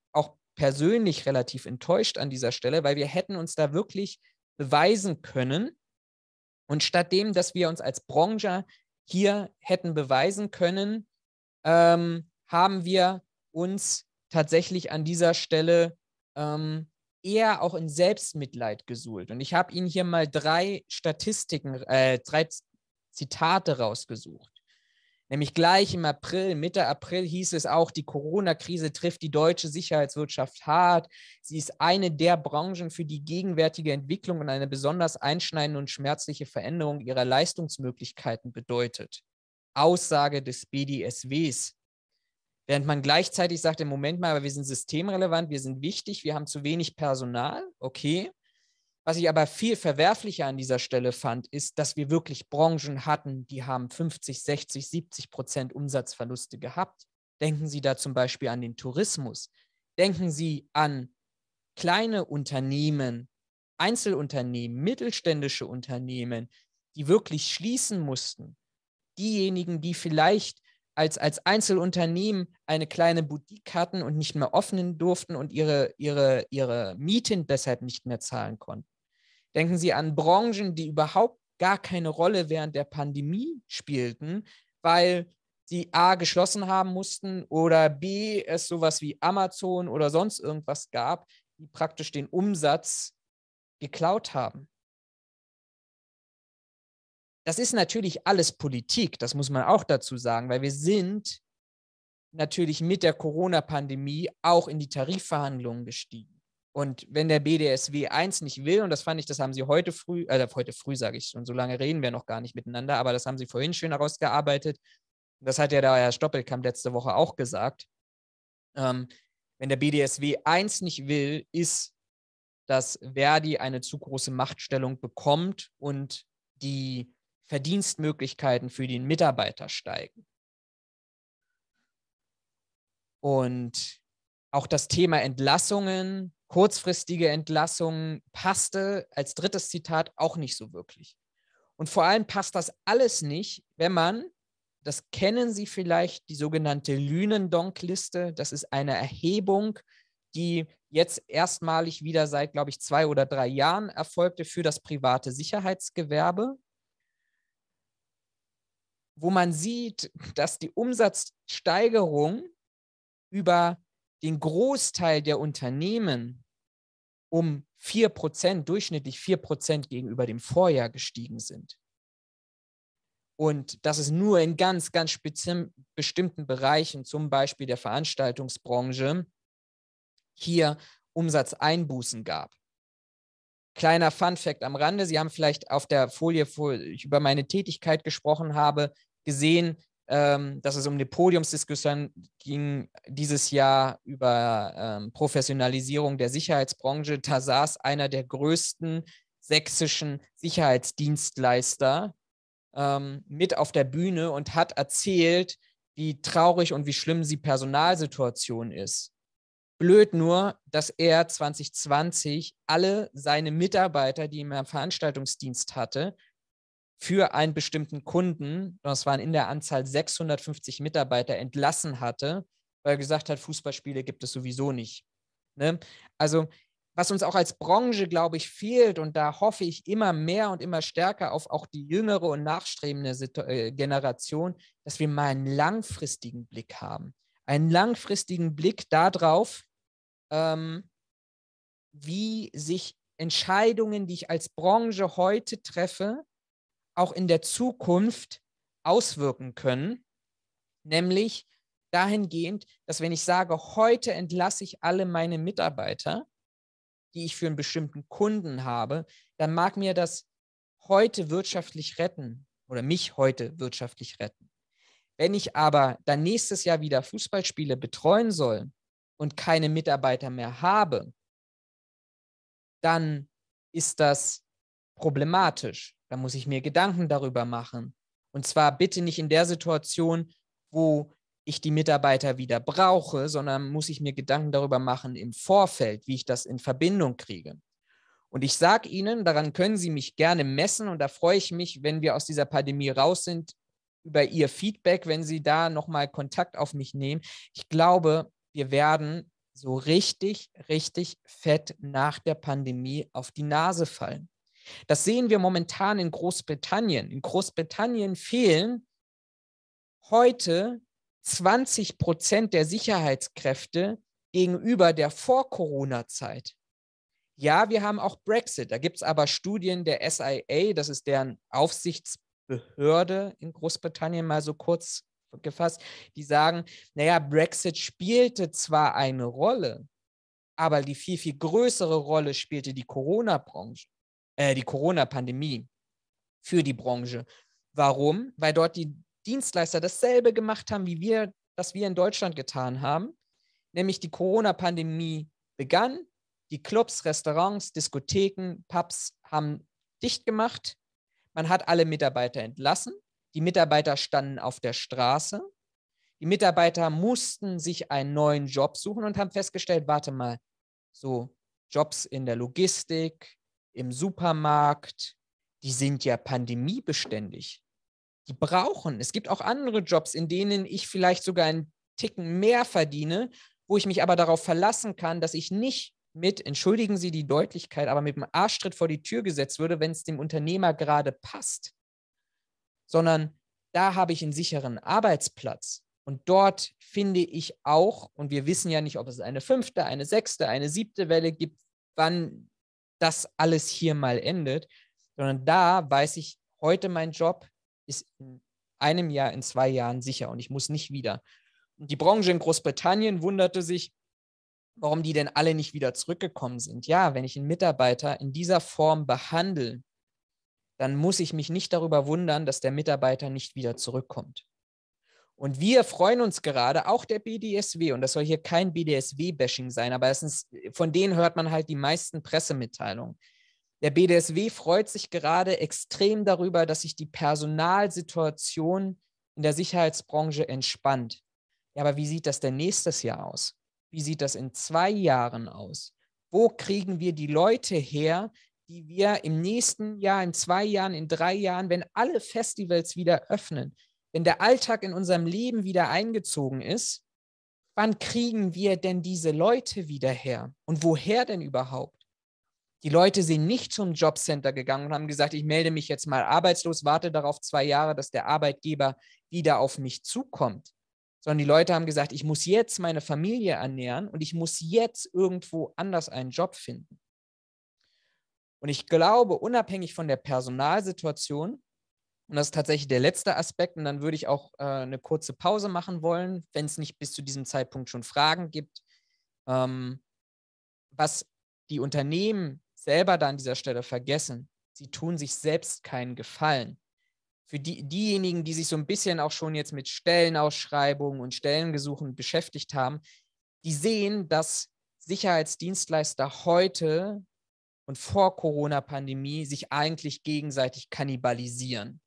S1: persönlich relativ enttäuscht an dieser Stelle, weil wir hätten uns da wirklich beweisen können. Und statt dem, dass wir uns als Branche hier hätten beweisen können, ähm, haben wir uns tatsächlich an dieser Stelle ähm, eher auch in Selbstmitleid gesuhlt. Und ich habe Ihnen hier mal drei Statistiken, äh, drei Zitate rausgesucht. Nämlich gleich im April, Mitte April hieß es auch, die Corona-Krise trifft die deutsche Sicherheitswirtschaft hart. Sie ist eine der Branchen für die gegenwärtige Entwicklung und eine besonders einschneidende und schmerzliche Veränderung ihrer Leistungsmöglichkeiten bedeutet. Aussage des BDSWs. Während man gleichzeitig sagt, im Moment mal, aber wir sind systemrelevant, wir sind wichtig, wir haben zu wenig Personal, okay. Was ich aber viel verwerflicher an dieser Stelle fand, ist, dass wir wirklich Branchen hatten, die haben 50, 60, 70 Prozent Umsatzverluste gehabt. Denken Sie da zum Beispiel an den Tourismus. Denken Sie an kleine Unternehmen, Einzelunternehmen, mittelständische Unternehmen, die wirklich schließen mussten. Diejenigen, die vielleicht als, als Einzelunternehmen eine kleine Boutique hatten und nicht mehr öffnen durften und ihre, ihre, ihre Mieten deshalb nicht mehr zahlen konnten. Denken Sie an Branchen, die überhaupt gar keine Rolle während der Pandemie spielten, weil sie A geschlossen haben mussten oder B es sowas wie Amazon oder sonst irgendwas gab, die praktisch den Umsatz geklaut haben. Das ist natürlich alles Politik, das muss man auch dazu sagen, weil wir sind natürlich mit der Corona-Pandemie auch in die Tarifverhandlungen gestiegen. Und wenn der BDSW eins nicht will, und das fand ich, das haben sie heute früh, also heute früh sage ich schon, so lange reden wir noch gar nicht miteinander, aber das haben sie vorhin schön herausgearbeitet. Das hat ja der Herr Stoppelkamp letzte Woche auch gesagt. Ähm, wenn der BDSW eins nicht will, ist, dass Verdi eine zu große Machtstellung bekommt und die Verdienstmöglichkeiten für den Mitarbeiter steigen. Und auch das Thema Entlassungen, kurzfristige Entlassungen, passte als drittes Zitat auch nicht so wirklich. Und vor allem passt das alles nicht, wenn man, das kennen Sie vielleicht, die sogenannte Lünendonk-Liste, das ist eine Erhebung, die jetzt erstmalig wieder seit, glaube ich, zwei oder drei Jahren erfolgte für das private Sicherheitsgewerbe wo man sieht, dass die Umsatzsteigerung über den Großteil der Unternehmen um 4%, durchschnittlich 4% gegenüber dem Vorjahr gestiegen sind. Und dass es nur in ganz, ganz bestimmten Bereichen, zum Beispiel der Veranstaltungsbranche, hier Umsatzeinbußen gab. Kleiner Fun fact am Rande, Sie haben vielleicht auf der Folie, wo ich über meine Tätigkeit gesprochen habe, gesehen, ähm, dass es um eine Podiumsdiskussion ging dieses Jahr über ähm, Professionalisierung der Sicherheitsbranche. Da saß einer der größten sächsischen Sicherheitsdienstleister ähm, mit auf der Bühne und hat erzählt, wie traurig und wie schlimm die Personalsituation ist. Blöd nur, dass er 2020 alle seine Mitarbeiter, die er im Veranstaltungsdienst hatte, für einen bestimmten Kunden, das waren in der Anzahl 650 Mitarbeiter, entlassen hatte, weil er gesagt hat, Fußballspiele gibt es sowieso nicht. Ne? Also was uns auch als Branche, glaube ich, fehlt, und da hoffe ich immer mehr und immer stärker auf auch die jüngere und nachstrebende äh, Generation, dass wir mal einen langfristigen Blick haben. Einen langfristigen Blick darauf, ähm, wie sich Entscheidungen, die ich als Branche heute treffe, auch in der Zukunft auswirken können, nämlich dahingehend, dass wenn ich sage, heute entlasse ich alle meine Mitarbeiter, die ich für einen bestimmten Kunden habe, dann mag mir das heute wirtschaftlich retten oder mich heute wirtschaftlich retten. Wenn ich aber dann nächstes Jahr wieder Fußballspiele betreuen soll und keine Mitarbeiter mehr habe, dann ist das problematisch. Da muss ich mir Gedanken darüber machen. Und zwar bitte nicht in der Situation, wo ich die Mitarbeiter wieder brauche, sondern muss ich mir Gedanken darüber machen im Vorfeld, wie ich das in Verbindung kriege. Und ich sage Ihnen, daran können Sie mich gerne messen und da freue ich mich, wenn wir aus dieser Pandemie raus sind, über Ihr Feedback, wenn Sie da nochmal Kontakt auf mich nehmen. Ich glaube, wir werden so richtig, richtig fett nach der Pandemie auf die Nase fallen. Das sehen wir momentan in Großbritannien. In Großbritannien fehlen heute 20 Prozent der Sicherheitskräfte gegenüber der Vor-Corona-Zeit. Ja, wir haben auch Brexit. Da gibt es aber Studien der SIA, das ist deren Aufsichtsbehörde in Großbritannien mal so kurz gefasst, die sagen, naja, Brexit spielte zwar eine Rolle, aber die viel, viel größere Rolle spielte die Corona-Branche äh, die Corona-Pandemie für die Branche. Warum? Weil dort die Dienstleister dasselbe gemacht haben, wie wir, das wir in Deutschland getan haben, nämlich die Corona-Pandemie begann, die Clubs, Restaurants, Diskotheken, Pubs haben dicht gemacht, man hat alle Mitarbeiter entlassen, die Mitarbeiter standen auf der Straße, die Mitarbeiter mussten sich einen neuen Job suchen und haben festgestellt, warte mal, so Jobs in der Logistik, im Supermarkt, die sind ja pandemiebeständig. Die brauchen, es gibt auch andere Jobs, in denen ich vielleicht sogar einen Ticken mehr verdiene, wo ich mich aber darauf verlassen kann, dass ich nicht mit, entschuldigen Sie die Deutlichkeit, aber mit dem Arschtritt vor die Tür gesetzt würde, wenn es dem Unternehmer gerade passt, sondern da habe ich einen sicheren Arbeitsplatz. Und dort finde ich auch, und wir wissen ja nicht, ob es eine fünfte, eine sechste, eine siebte Welle gibt, wann das alles hier mal endet, sondern da weiß ich, heute mein Job ist in einem Jahr, in zwei Jahren sicher und ich muss nicht wieder. Und die Branche in Großbritannien wunderte sich, warum die denn alle nicht wieder zurückgekommen sind. Ja, wenn ich einen Mitarbeiter in dieser Form behandle, dann muss ich mich nicht darüber wundern, dass der Mitarbeiter nicht wieder zurückkommt. Und wir freuen uns gerade, auch der BDSW, und das soll hier kein BDSW-Bashing sein, aber ist, von denen hört man halt die meisten Pressemitteilungen. Der BDSW freut sich gerade extrem darüber, dass sich die Personalsituation in der Sicherheitsbranche entspannt. Ja, aber wie sieht das denn nächstes Jahr aus? Wie sieht das in zwei Jahren aus? Wo kriegen wir die Leute her, die wir im nächsten Jahr, in zwei Jahren, in drei Jahren, wenn alle Festivals wieder öffnen, wenn der Alltag in unserem Leben wieder eingezogen ist, wann kriegen wir denn diese Leute wieder her? Und woher denn überhaupt? Die Leute sind nicht zum Jobcenter gegangen und haben gesagt, ich melde mich jetzt mal arbeitslos, warte darauf zwei Jahre, dass der Arbeitgeber wieder auf mich zukommt. Sondern die Leute haben gesagt, ich muss jetzt meine Familie ernähren und ich muss jetzt irgendwo anders einen Job finden. Und ich glaube, unabhängig von der Personalsituation, und das ist tatsächlich der letzte Aspekt. Und dann würde ich auch äh, eine kurze Pause machen wollen, wenn es nicht bis zu diesem Zeitpunkt schon Fragen gibt, ähm, was die Unternehmen selber da an dieser Stelle vergessen. Sie tun sich selbst keinen Gefallen. Für die, diejenigen, die sich so ein bisschen auch schon jetzt mit Stellenausschreibungen und Stellengesuchen beschäftigt haben, die sehen, dass Sicherheitsdienstleister heute und vor Corona-Pandemie sich eigentlich gegenseitig kannibalisieren.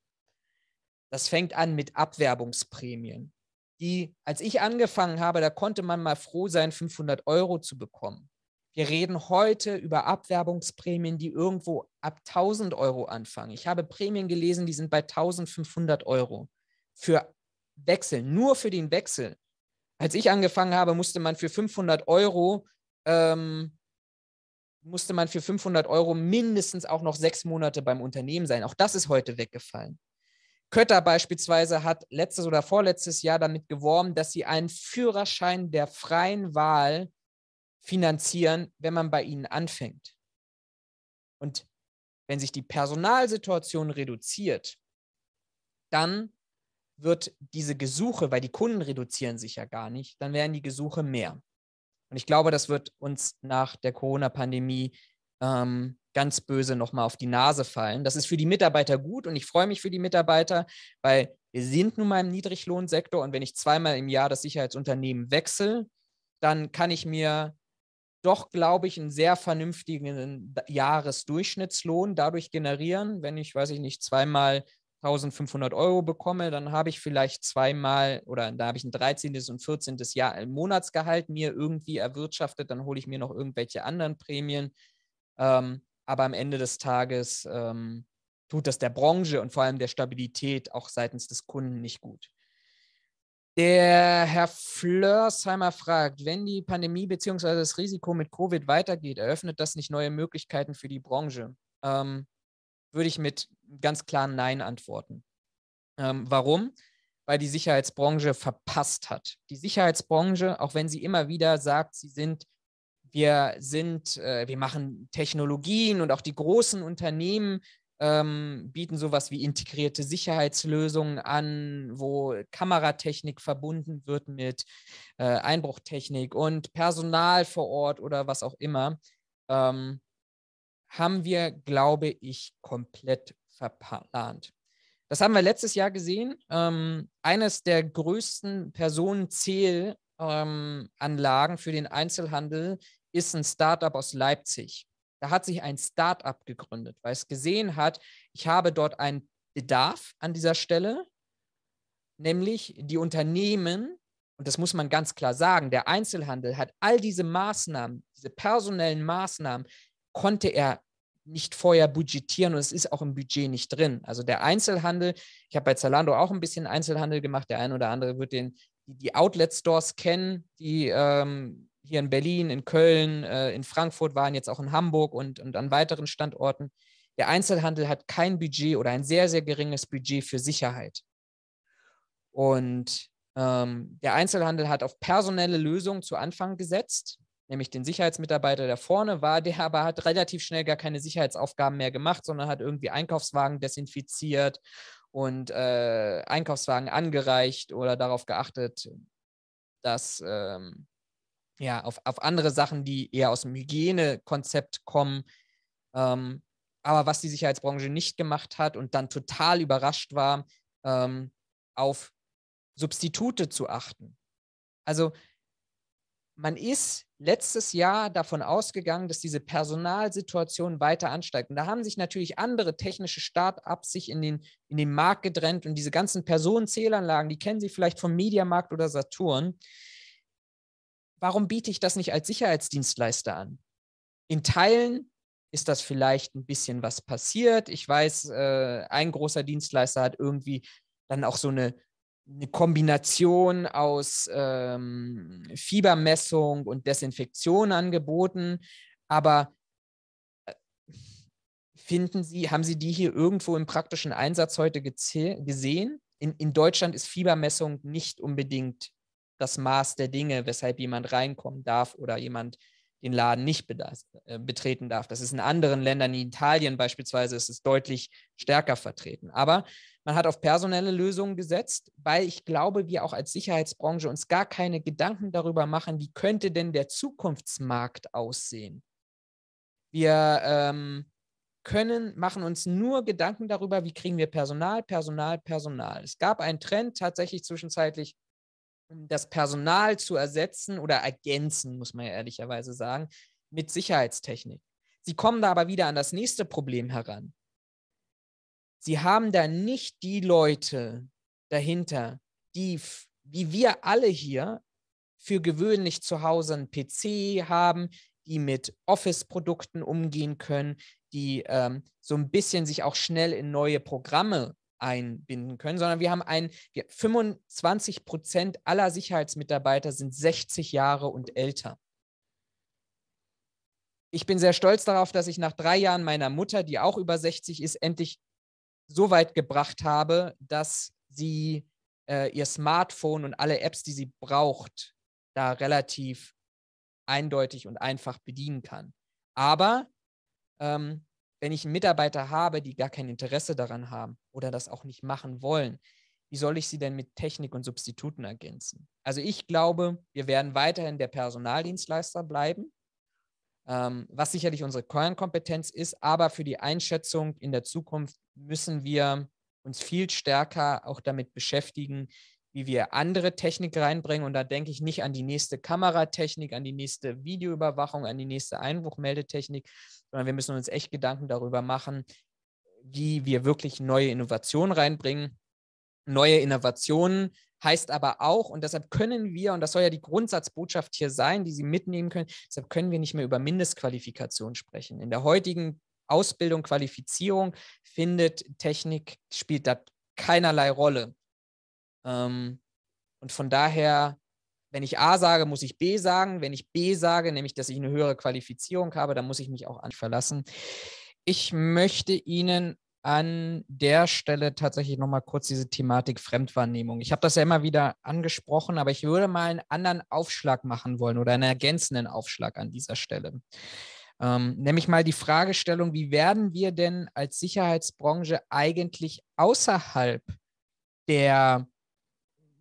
S1: Das fängt an mit Abwerbungsprämien. Die, als ich angefangen habe, da konnte man mal froh sein, 500 Euro zu bekommen. Wir reden heute über Abwerbungsprämien, die irgendwo ab 1000 Euro anfangen. Ich habe Prämien gelesen, die sind bei 1500 Euro für Wechsel, nur für den Wechsel. Als ich angefangen habe, musste man für 500 Euro ähm, musste man für 500 Euro mindestens auch noch sechs Monate beim Unternehmen sein. Auch das ist heute weggefallen. Kötter beispielsweise hat letztes oder vorletztes Jahr damit geworben, dass sie einen Führerschein der freien Wahl finanzieren, wenn man bei ihnen anfängt. Und wenn sich die Personalsituation reduziert, dann wird diese Gesuche, weil die Kunden reduzieren sich ja gar nicht, dann werden die Gesuche mehr. Und ich glaube, das wird uns nach der Corona-Pandemie ähm, ganz böse nochmal auf die Nase fallen. Das ist für die Mitarbeiter gut und ich freue mich für die Mitarbeiter, weil wir sind nun mal im Niedriglohnsektor und wenn ich zweimal im Jahr das Sicherheitsunternehmen wechsle, dann kann ich mir doch, glaube ich, einen sehr vernünftigen Jahresdurchschnittslohn dadurch generieren. Wenn ich, weiß ich nicht, zweimal 1500 Euro bekomme, dann habe ich vielleicht zweimal oder da habe ich ein 13. und 14. Jahr im äh, Monatsgehalt mir irgendwie erwirtschaftet, dann hole ich mir noch irgendwelche anderen Prämien, ähm, aber am Ende des Tages ähm, tut das der Branche und vor allem der Stabilität auch seitens des Kunden nicht gut. Der Herr Flörsheimer fragt, wenn die Pandemie bzw. das Risiko mit Covid weitergeht, eröffnet das nicht neue Möglichkeiten für die Branche? Ähm, würde ich mit ganz klaren Nein antworten. Ähm, warum? Weil die Sicherheitsbranche verpasst hat. Die Sicherheitsbranche, auch wenn sie immer wieder sagt, sie sind wir sind, äh, wir machen Technologien und auch die großen Unternehmen ähm, bieten sowas wie integrierte Sicherheitslösungen an, wo Kameratechnik verbunden wird mit äh, Einbruchtechnik und Personal vor Ort oder was auch immer, ähm, haben wir, glaube ich, komplett verplant. Das haben wir letztes Jahr gesehen. Ähm, eines der größten Personenzählanlagen für den Einzelhandel ist ein Startup aus Leipzig. Da hat sich ein Startup gegründet, weil es gesehen hat, ich habe dort einen Bedarf an dieser Stelle, nämlich die Unternehmen, und das muss man ganz klar sagen, der Einzelhandel hat all diese Maßnahmen, diese personellen Maßnahmen, konnte er nicht vorher budgetieren und es ist auch im Budget nicht drin. Also der Einzelhandel, ich habe bei Zalando auch ein bisschen Einzelhandel gemacht, der ein oder andere wird den, die, die Outlet-Stores kennen, die ähm, hier in Berlin, in Köln, äh, in Frankfurt waren, jetzt auch in Hamburg und, und an weiteren Standorten. Der Einzelhandel hat kein Budget oder ein sehr, sehr geringes Budget für Sicherheit. Und ähm, der Einzelhandel hat auf personelle Lösungen zu Anfang gesetzt, nämlich den Sicherheitsmitarbeiter, der vorne war, der aber hat relativ schnell gar keine Sicherheitsaufgaben mehr gemacht, sondern hat irgendwie Einkaufswagen desinfiziert und äh, Einkaufswagen angereicht oder darauf geachtet, dass ähm, ja, auf, auf andere Sachen, die eher aus dem Hygienekonzept kommen. Ähm, aber was die Sicherheitsbranche nicht gemacht hat und dann total überrascht war, ähm, auf Substitute zu achten. Also man ist letztes Jahr davon ausgegangen, dass diese Personalsituation weiter ansteigt. Und da haben sich natürlich andere technische Start-ups sich in den, in den Markt gedrängt und diese ganzen Personenzählanlagen, die kennen Sie vielleicht vom Mediamarkt oder Saturn, Warum biete ich das nicht als Sicherheitsdienstleister an? In Teilen ist das vielleicht ein bisschen was passiert. Ich weiß, äh, ein großer Dienstleister hat irgendwie dann auch so eine, eine Kombination aus ähm, Fiebermessung und Desinfektion angeboten. Aber äh, finden Sie, haben Sie die hier irgendwo im praktischen Einsatz heute gesehen? In, in Deutschland ist Fiebermessung nicht unbedingt das Maß der Dinge, weshalb jemand reinkommen darf oder jemand den Laden nicht äh, betreten darf. Das ist in anderen Ländern, in Italien beispielsweise, ist es deutlich stärker vertreten. Aber man hat auf personelle Lösungen gesetzt, weil ich glaube, wir auch als Sicherheitsbranche uns gar keine Gedanken darüber machen, wie könnte denn der Zukunftsmarkt aussehen. Wir ähm, können, machen uns nur Gedanken darüber, wie kriegen wir Personal, Personal, Personal. Es gab einen Trend tatsächlich zwischenzeitlich ähm, das Personal zu ersetzen oder ergänzen, muss man ja ehrlicherweise sagen, mit Sicherheitstechnik. Sie kommen da aber wieder an das nächste Problem heran. Sie haben da nicht die Leute dahinter, die, wie wir alle hier, für gewöhnlich zu Hause einen PC haben, die mit Office-Produkten umgehen können, die ähm, so ein bisschen sich auch schnell in neue Programme einbinden können, sondern wir haben einen, wir, 25 Prozent aller Sicherheitsmitarbeiter sind 60 Jahre und älter. Ich bin sehr stolz darauf, dass ich nach drei Jahren meiner Mutter, die auch über 60 ist, endlich so weit gebracht habe, dass sie äh, ihr Smartphone und alle Apps, die sie braucht, da relativ eindeutig und einfach bedienen kann. Aber ähm, wenn ich einen Mitarbeiter habe, die gar kein Interesse daran haben, oder das auch nicht machen wollen, wie soll ich sie denn mit Technik und Substituten ergänzen? Also ich glaube, wir werden weiterhin der Personaldienstleister bleiben, ähm, was sicherlich unsere Kernkompetenz ist, aber für die Einschätzung in der Zukunft müssen wir uns viel stärker auch damit beschäftigen, wie wir andere Technik reinbringen. Und da denke ich nicht an die nächste Kameratechnik, an die nächste Videoüberwachung, an die nächste Einbruchmeldetechnik, sondern wir müssen uns echt Gedanken darüber machen, wie wir wirklich neue Innovationen reinbringen. Neue Innovationen heißt aber auch, und deshalb können wir, und das soll ja die Grundsatzbotschaft hier sein, die Sie mitnehmen können, deshalb können wir nicht mehr über Mindestqualifikation sprechen. In der heutigen Ausbildung, Qualifizierung findet Technik, spielt da keinerlei Rolle. Ähm, und von daher, wenn ich A sage, muss ich B sagen. Wenn ich B sage, nämlich dass ich eine höhere Qualifizierung habe, dann muss ich mich auch an verlassen ich möchte Ihnen an der Stelle tatsächlich nochmal kurz diese Thematik Fremdwahrnehmung. Ich habe das ja immer wieder angesprochen, aber ich würde mal einen anderen Aufschlag machen wollen oder einen ergänzenden Aufschlag an dieser Stelle. Ähm, nämlich mal die Fragestellung, wie werden wir denn als Sicherheitsbranche eigentlich außerhalb der,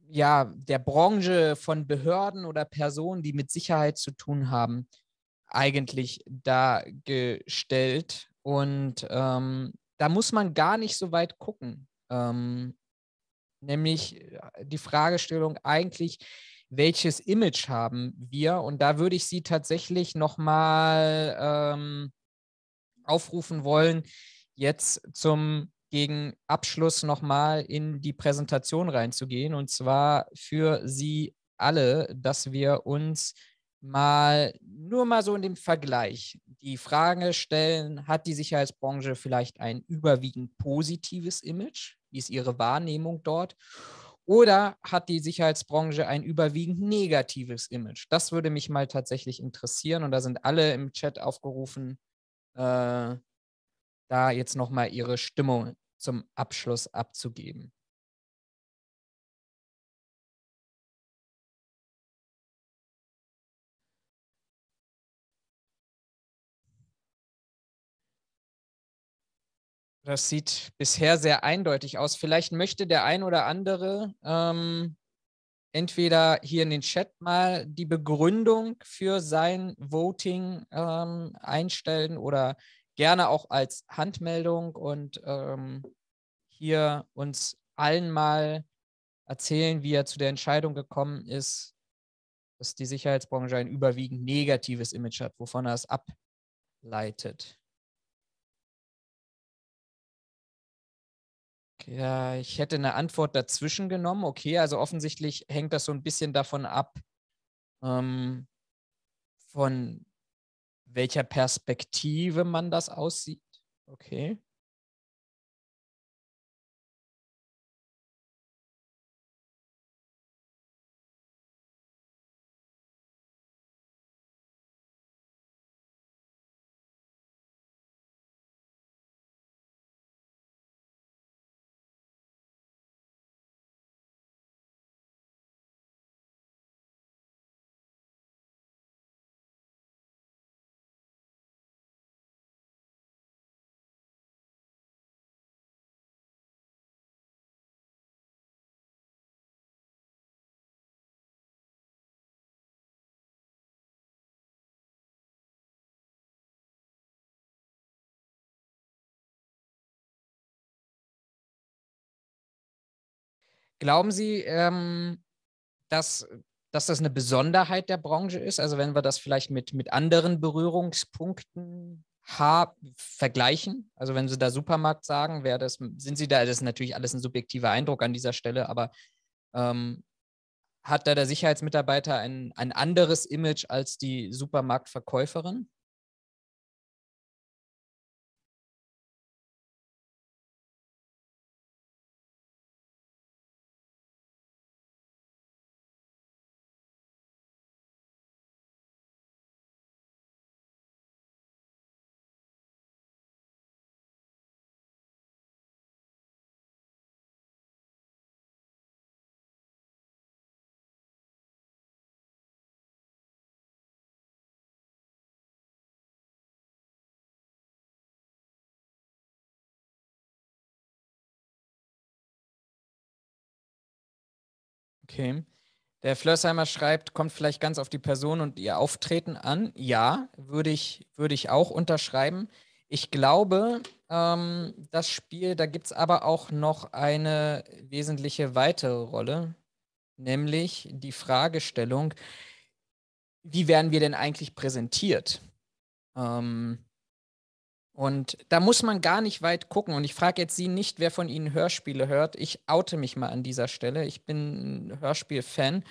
S1: ja, der Branche von Behörden oder Personen, die mit Sicherheit zu tun haben, eigentlich dargestellt und ähm, da muss man gar nicht so weit gucken. Ähm, nämlich äh, die Fragestellung eigentlich, welches Image haben wir? Und da würde ich Sie tatsächlich nochmal ähm, aufrufen wollen, jetzt zum gegen Abschluss nochmal in die Präsentation reinzugehen. Und zwar für Sie alle, dass wir uns mal nur mal so in dem Vergleich die Frage stellen, hat die Sicherheitsbranche vielleicht ein überwiegend positives Image? Wie ist ihre Wahrnehmung dort? Oder hat die Sicherheitsbranche ein überwiegend negatives Image? Das würde mich mal tatsächlich interessieren. Und da sind alle im Chat aufgerufen, äh, da jetzt nochmal ihre Stimmung zum Abschluss abzugeben. Das sieht bisher sehr eindeutig aus. Vielleicht möchte der ein oder andere ähm, entweder hier in den Chat mal die Begründung für sein Voting ähm, einstellen oder gerne auch als Handmeldung und ähm, hier uns allen mal erzählen, wie er zu der Entscheidung gekommen ist, dass die Sicherheitsbranche ein überwiegend negatives Image hat, wovon er es ableitet. Ja, ich hätte eine Antwort dazwischen genommen. Okay, also offensichtlich hängt das so ein bisschen davon ab, ähm, von welcher Perspektive man das aussieht. Okay. Glauben Sie, ähm, dass, dass das eine Besonderheit der Branche ist? Also wenn wir das vielleicht mit, mit anderen Berührungspunkten hab, vergleichen? Also wenn Sie da Supermarkt sagen, wäre das, sind Sie da, das ist natürlich alles ein subjektiver Eindruck an dieser Stelle, aber ähm, hat da der Sicherheitsmitarbeiter ein, ein anderes Image als die Supermarktverkäuferin? Okay. Der Flörsheimer schreibt, kommt vielleicht ganz auf die Person und ihr Auftreten an. Ja, würde ich, würde ich auch unterschreiben. Ich glaube, ähm, das Spiel, da gibt es aber auch noch eine wesentliche weitere Rolle, nämlich die Fragestellung, wie werden wir denn eigentlich präsentiert? Ähm, und da muss man gar nicht weit gucken. Und ich frage jetzt Sie nicht, wer von Ihnen Hörspiele hört. Ich oute mich mal an dieser Stelle. Ich bin ein Hörspiel-Fan.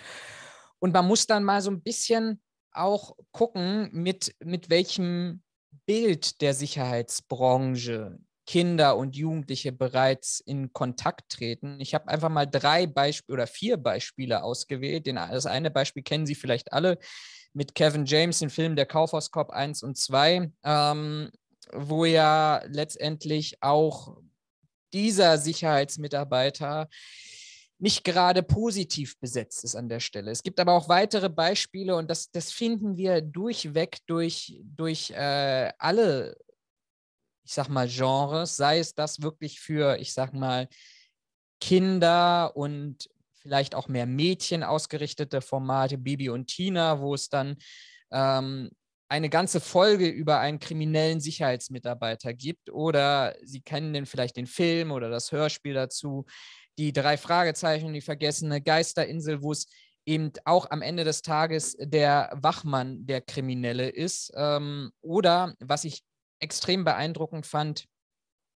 S1: Und man muss dann mal so ein bisschen auch gucken, mit, mit welchem Bild der Sicherheitsbranche Kinder und Jugendliche bereits in Kontakt treten. Ich habe einfach mal drei Beispiele oder vier Beispiele ausgewählt. Den, das eine Beispiel kennen Sie vielleicht alle mit Kevin James, im Film Der Kaufhauskorb 1 und 2. Ähm, wo ja letztendlich auch dieser Sicherheitsmitarbeiter nicht gerade positiv besetzt ist an der Stelle. Es gibt aber auch weitere Beispiele und das, das finden wir durchweg durch, durch äh, alle, ich sag mal, Genres, sei es das wirklich für, ich sag mal, Kinder und vielleicht auch mehr Mädchen ausgerichtete Formate, Bibi und Tina, wo es dann ähm, eine ganze Folge über einen kriminellen Sicherheitsmitarbeiter gibt oder Sie kennen den vielleicht den Film oder das Hörspiel dazu, die drei Fragezeichen, die vergessene Geisterinsel, wo es eben auch am Ende des Tages der Wachmann der Kriminelle ist. Ähm, oder was ich extrem beeindruckend fand,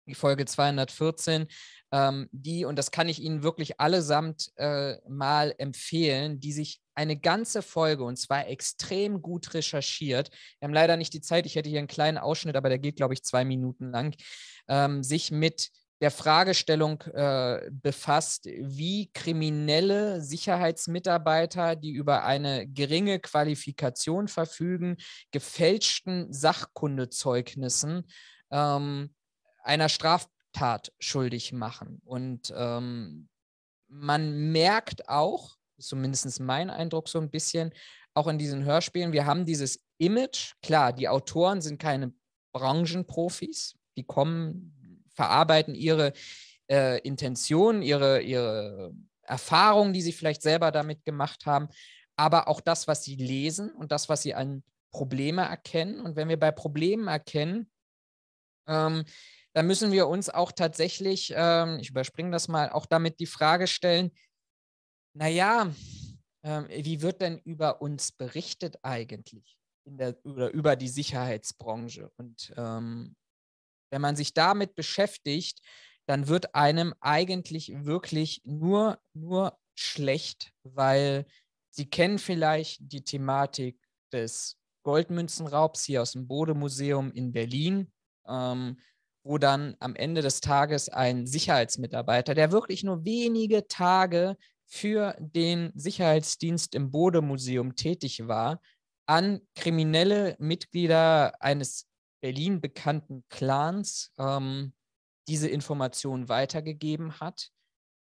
S1: die Folge 214, ähm, die, und das kann ich Ihnen wirklich allesamt äh, mal empfehlen, die sich eine ganze Folge und zwar extrem gut recherchiert. Wir haben leider nicht die Zeit, ich hätte hier einen kleinen Ausschnitt, aber der geht, glaube ich, zwei Minuten lang, ähm, sich mit der Fragestellung äh, befasst, wie kriminelle Sicherheitsmitarbeiter, die über eine geringe Qualifikation verfügen, gefälschten Sachkundezeugnissen ähm, einer Straftat schuldig machen. Und ähm, man merkt auch, zumindest mein Eindruck so ein bisschen, auch in diesen Hörspielen, wir haben dieses Image, klar, die Autoren sind keine Branchenprofis, die kommen, verarbeiten ihre äh, Intentionen, ihre, ihre Erfahrungen, die sie vielleicht selber damit gemacht haben, aber auch das, was sie lesen und das, was sie an Probleme erkennen. Und wenn wir bei Problemen erkennen, ähm, dann müssen wir uns auch tatsächlich, ähm, ich überspringe das mal, auch damit die Frage stellen, naja, ähm, wie wird denn über uns berichtet eigentlich in der, oder über die Sicherheitsbranche? Und ähm, wenn man sich damit beschäftigt, dann wird einem eigentlich wirklich nur, nur schlecht, weil Sie kennen vielleicht die Thematik des Goldmünzenraubs hier aus dem Bodemuseum in Berlin, ähm, wo dann am Ende des Tages ein Sicherheitsmitarbeiter, der wirklich nur wenige Tage für den Sicherheitsdienst im Bode-Museum tätig war, an kriminelle Mitglieder eines Berlin bekannten Clans ähm, diese Information weitergegeben hat,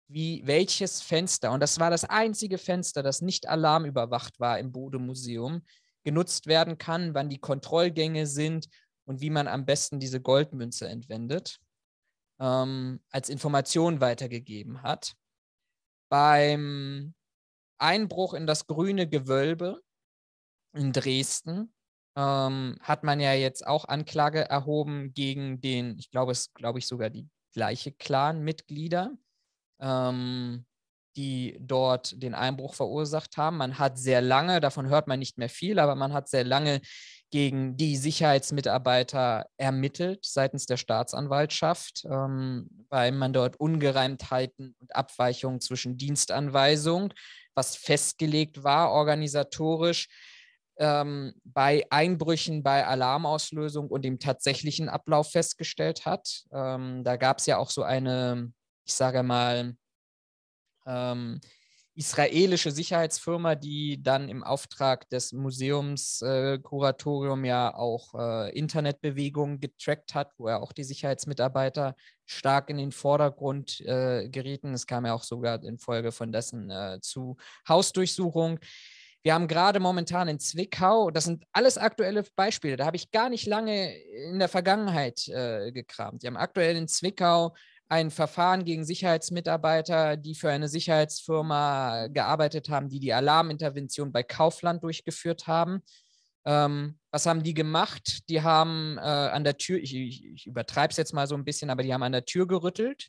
S1: wie welches Fenster, und das war das einzige Fenster, das nicht alarmüberwacht war im Bode-Museum, genutzt werden kann, wann die Kontrollgänge sind und wie man am besten diese Goldmünze entwendet, ähm, als Information weitergegeben hat beim Einbruch in das grüne Gewölbe in Dresden ähm, hat man ja jetzt auch Anklage erhoben gegen den, ich glaube, es glaube ich sogar die gleiche Clan-Mitglieder, ähm, die dort den Einbruch verursacht haben. Man hat sehr lange, davon hört man nicht mehr viel, aber man hat sehr lange gegen die Sicherheitsmitarbeiter ermittelt seitens der Staatsanwaltschaft, ähm, weil man dort Ungereimtheiten und Abweichungen zwischen Dienstanweisung, was festgelegt war organisatorisch, ähm, bei Einbrüchen, bei Alarmauslösung und dem tatsächlichen Ablauf festgestellt hat. Ähm, da gab es ja auch so eine, ich sage mal, ähm, israelische Sicherheitsfirma, die dann im Auftrag des Museumskuratorium äh, ja auch äh, Internetbewegungen getrackt hat, wo ja auch die Sicherheitsmitarbeiter stark in den Vordergrund äh, gerieten. Es kam ja auch sogar infolge von dessen äh, zu Hausdurchsuchung. Wir haben gerade momentan in Zwickau, das sind alles aktuelle Beispiele, da habe ich gar nicht lange in der Vergangenheit äh, gekramt. Wir haben aktuell in Zwickau ein Verfahren gegen Sicherheitsmitarbeiter, die für eine Sicherheitsfirma gearbeitet haben, die die Alarmintervention bei Kaufland durchgeführt haben. Ähm, was haben die gemacht? Die haben äh, an der Tür, ich, ich, ich übertreibe es jetzt mal so ein bisschen, aber die haben an der Tür gerüttelt,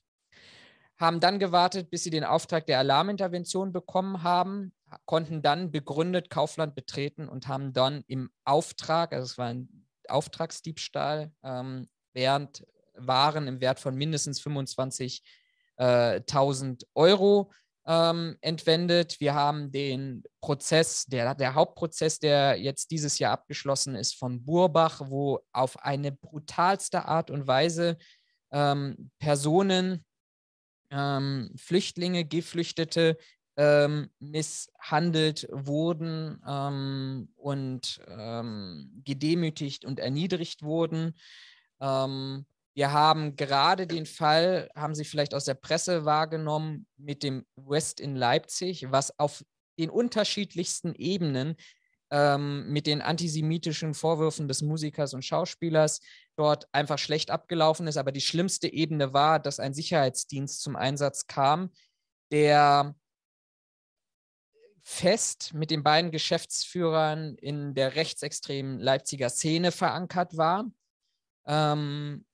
S1: haben dann gewartet, bis sie den Auftrag der Alarmintervention bekommen haben, konnten dann begründet Kaufland betreten und haben dann im Auftrag, also es war ein Auftragsdiebstahl, ähm, während waren im Wert von mindestens 25.000 äh, Euro ähm, entwendet. Wir haben den Prozess, der, der Hauptprozess, der jetzt dieses Jahr abgeschlossen ist, von Burbach, wo auf eine brutalste Art und Weise ähm, Personen, ähm, Flüchtlinge, Geflüchtete ähm, misshandelt wurden ähm, und ähm, gedemütigt und erniedrigt wurden. Ähm, wir haben gerade den Fall, haben Sie vielleicht aus der Presse wahrgenommen, mit dem West in Leipzig, was auf den unterschiedlichsten Ebenen ähm, mit den antisemitischen Vorwürfen des Musikers und Schauspielers dort einfach schlecht abgelaufen ist. Aber die schlimmste Ebene war, dass ein Sicherheitsdienst zum Einsatz kam, der fest mit den beiden Geschäftsführern in der rechtsextremen Leipziger Szene verankert war. Ähm,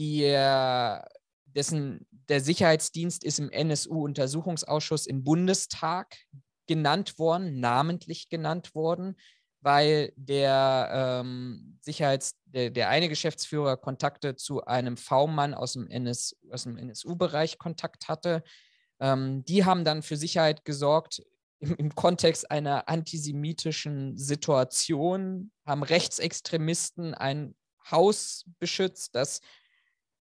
S1: die, dessen, der Sicherheitsdienst ist im NSU-Untersuchungsausschuss im Bundestag genannt worden, namentlich genannt worden, weil der ähm, Sicherheits, der, der eine Geschäftsführer Kontakte zu einem V-Mann aus dem, NS, dem NSU-Bereich Kontakt hatte. Ähm, die haben dann für Sicherheit gesorgt im, im Kontext einer antisemitischen Situation, haben Rechtsextremisten ein Haus beschützt, das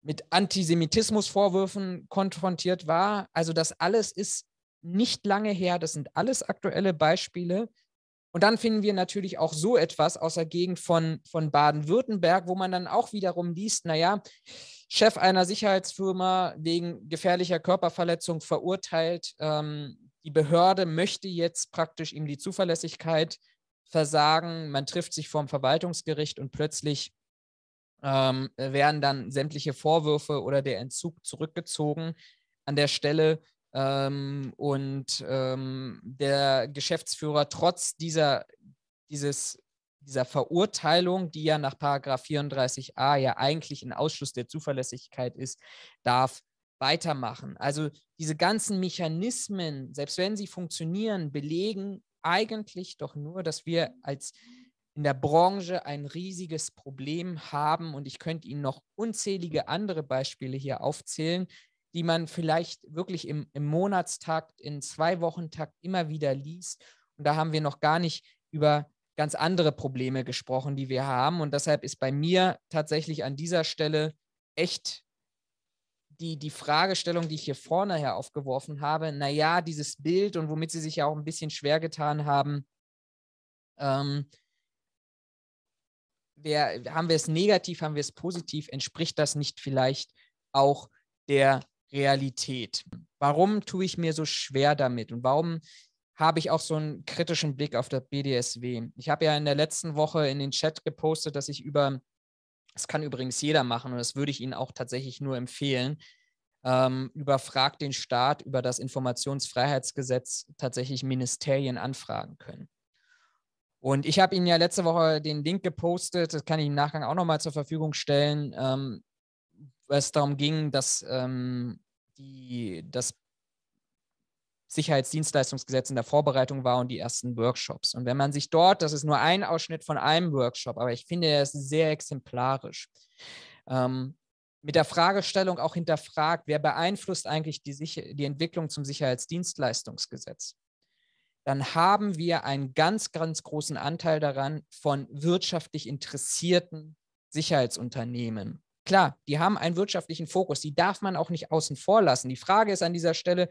S1: mit Antisemitismusvorwürfen konfrontiert war. Also das alles ist nicht lange her. Das sind alles aktuelle Beispiele. Und dann finden wir natürlich auch so etwas aus der Gegend von, von Baden-Württemberg, wo man dann auch wiederum liest, naja, Chef einer Sicherheitsfirma wegen gefährlicher Körperverletzung verurteilt. Ähm, die Behörde möchte jetzt praktisch ihm die Zuverlässigkeit versagen. Man trifft sich vorm Verwaltungsgericht und plötzlich ähm, werden dann sämtliche Vorwürfe oder der Entzug zurückgezogen an der Stelle. Ähm, und ähm, der Geschäftsführer trotz dieser, dieses, dieser Verurteilung, die ja nach 34a ja eigentlich ein Ausschluss der Zuverlässigkeit ist, darf weitermachen. Also diese ganzen Mechanismen, selbst wenn sie funktionieren, belegen eigentlich doch nur, dass wir als in der Branche ein riesiges Problem haben. Und ich könnte Ihnen noch unzählige mhm. andere Beispiele hier aufzählen, die man vielleicht wirklich im, im Monatstakt, in zwei Wochentakt immer wieder liest. Und da haben wir noch gar nicht über ganz andere Probleme gesprochen, die wir haben. Und deshalb ist bei mir tatsächlich an dieser Stelle echt die, die Fragestellung, die ich hier vorne her aufgeworfen habe, naja, dieses Bild und womit Sie sich ja auch ein bisschen schwer getan haben, ähm, wer, haben wir es negativ, haben wir es positiv, entspricht das nicht vielleicht auch der Realität? Warum tue ich mir so schwer damit und warum habe ich auch so einen kritischen Blick auf das BDSW? Ich habe ja in der letzten Woche in den Chat gepostet, dass ich über, das kann übrigens jeder machen und das würde ich Ihnen auch tatsächlich nur empfehlen, ähm, überfragt den Staat über das Informationsfreiheitsgesetz tatsächlich Ministerien anfragen können. Und ich habe Ihnen ja letzte Woche den Link gepostet, das kann ich im Nachgang auch nochmal zur Verfügung stellen, ähm, es darum ging, dass ähm, die, das Sicherheitsdienstleistungsgesetz in der Vorbereitung war und die ersten Workshops. Und wenn man sich dort, das ist nur ein Ausschnitt von einem Workshop, aber ich finde, er ist sehr exemplarisch, ähm, mit der Fragestellung auch hinterfragt, wer beeinflusst eigentlich die, die Entwicklung zum Sicherheitsdienstleistungsgesetz? dann haben wir einen ganz, ganz großen Anteil daran von wirtschaftlich interessierten Sicherheitsunternehmen. Klar, die haben einen wirtschaftlichen Fokus, die darf man auch nicht außen vor lassen. Die Frage ist an dieser Stelle,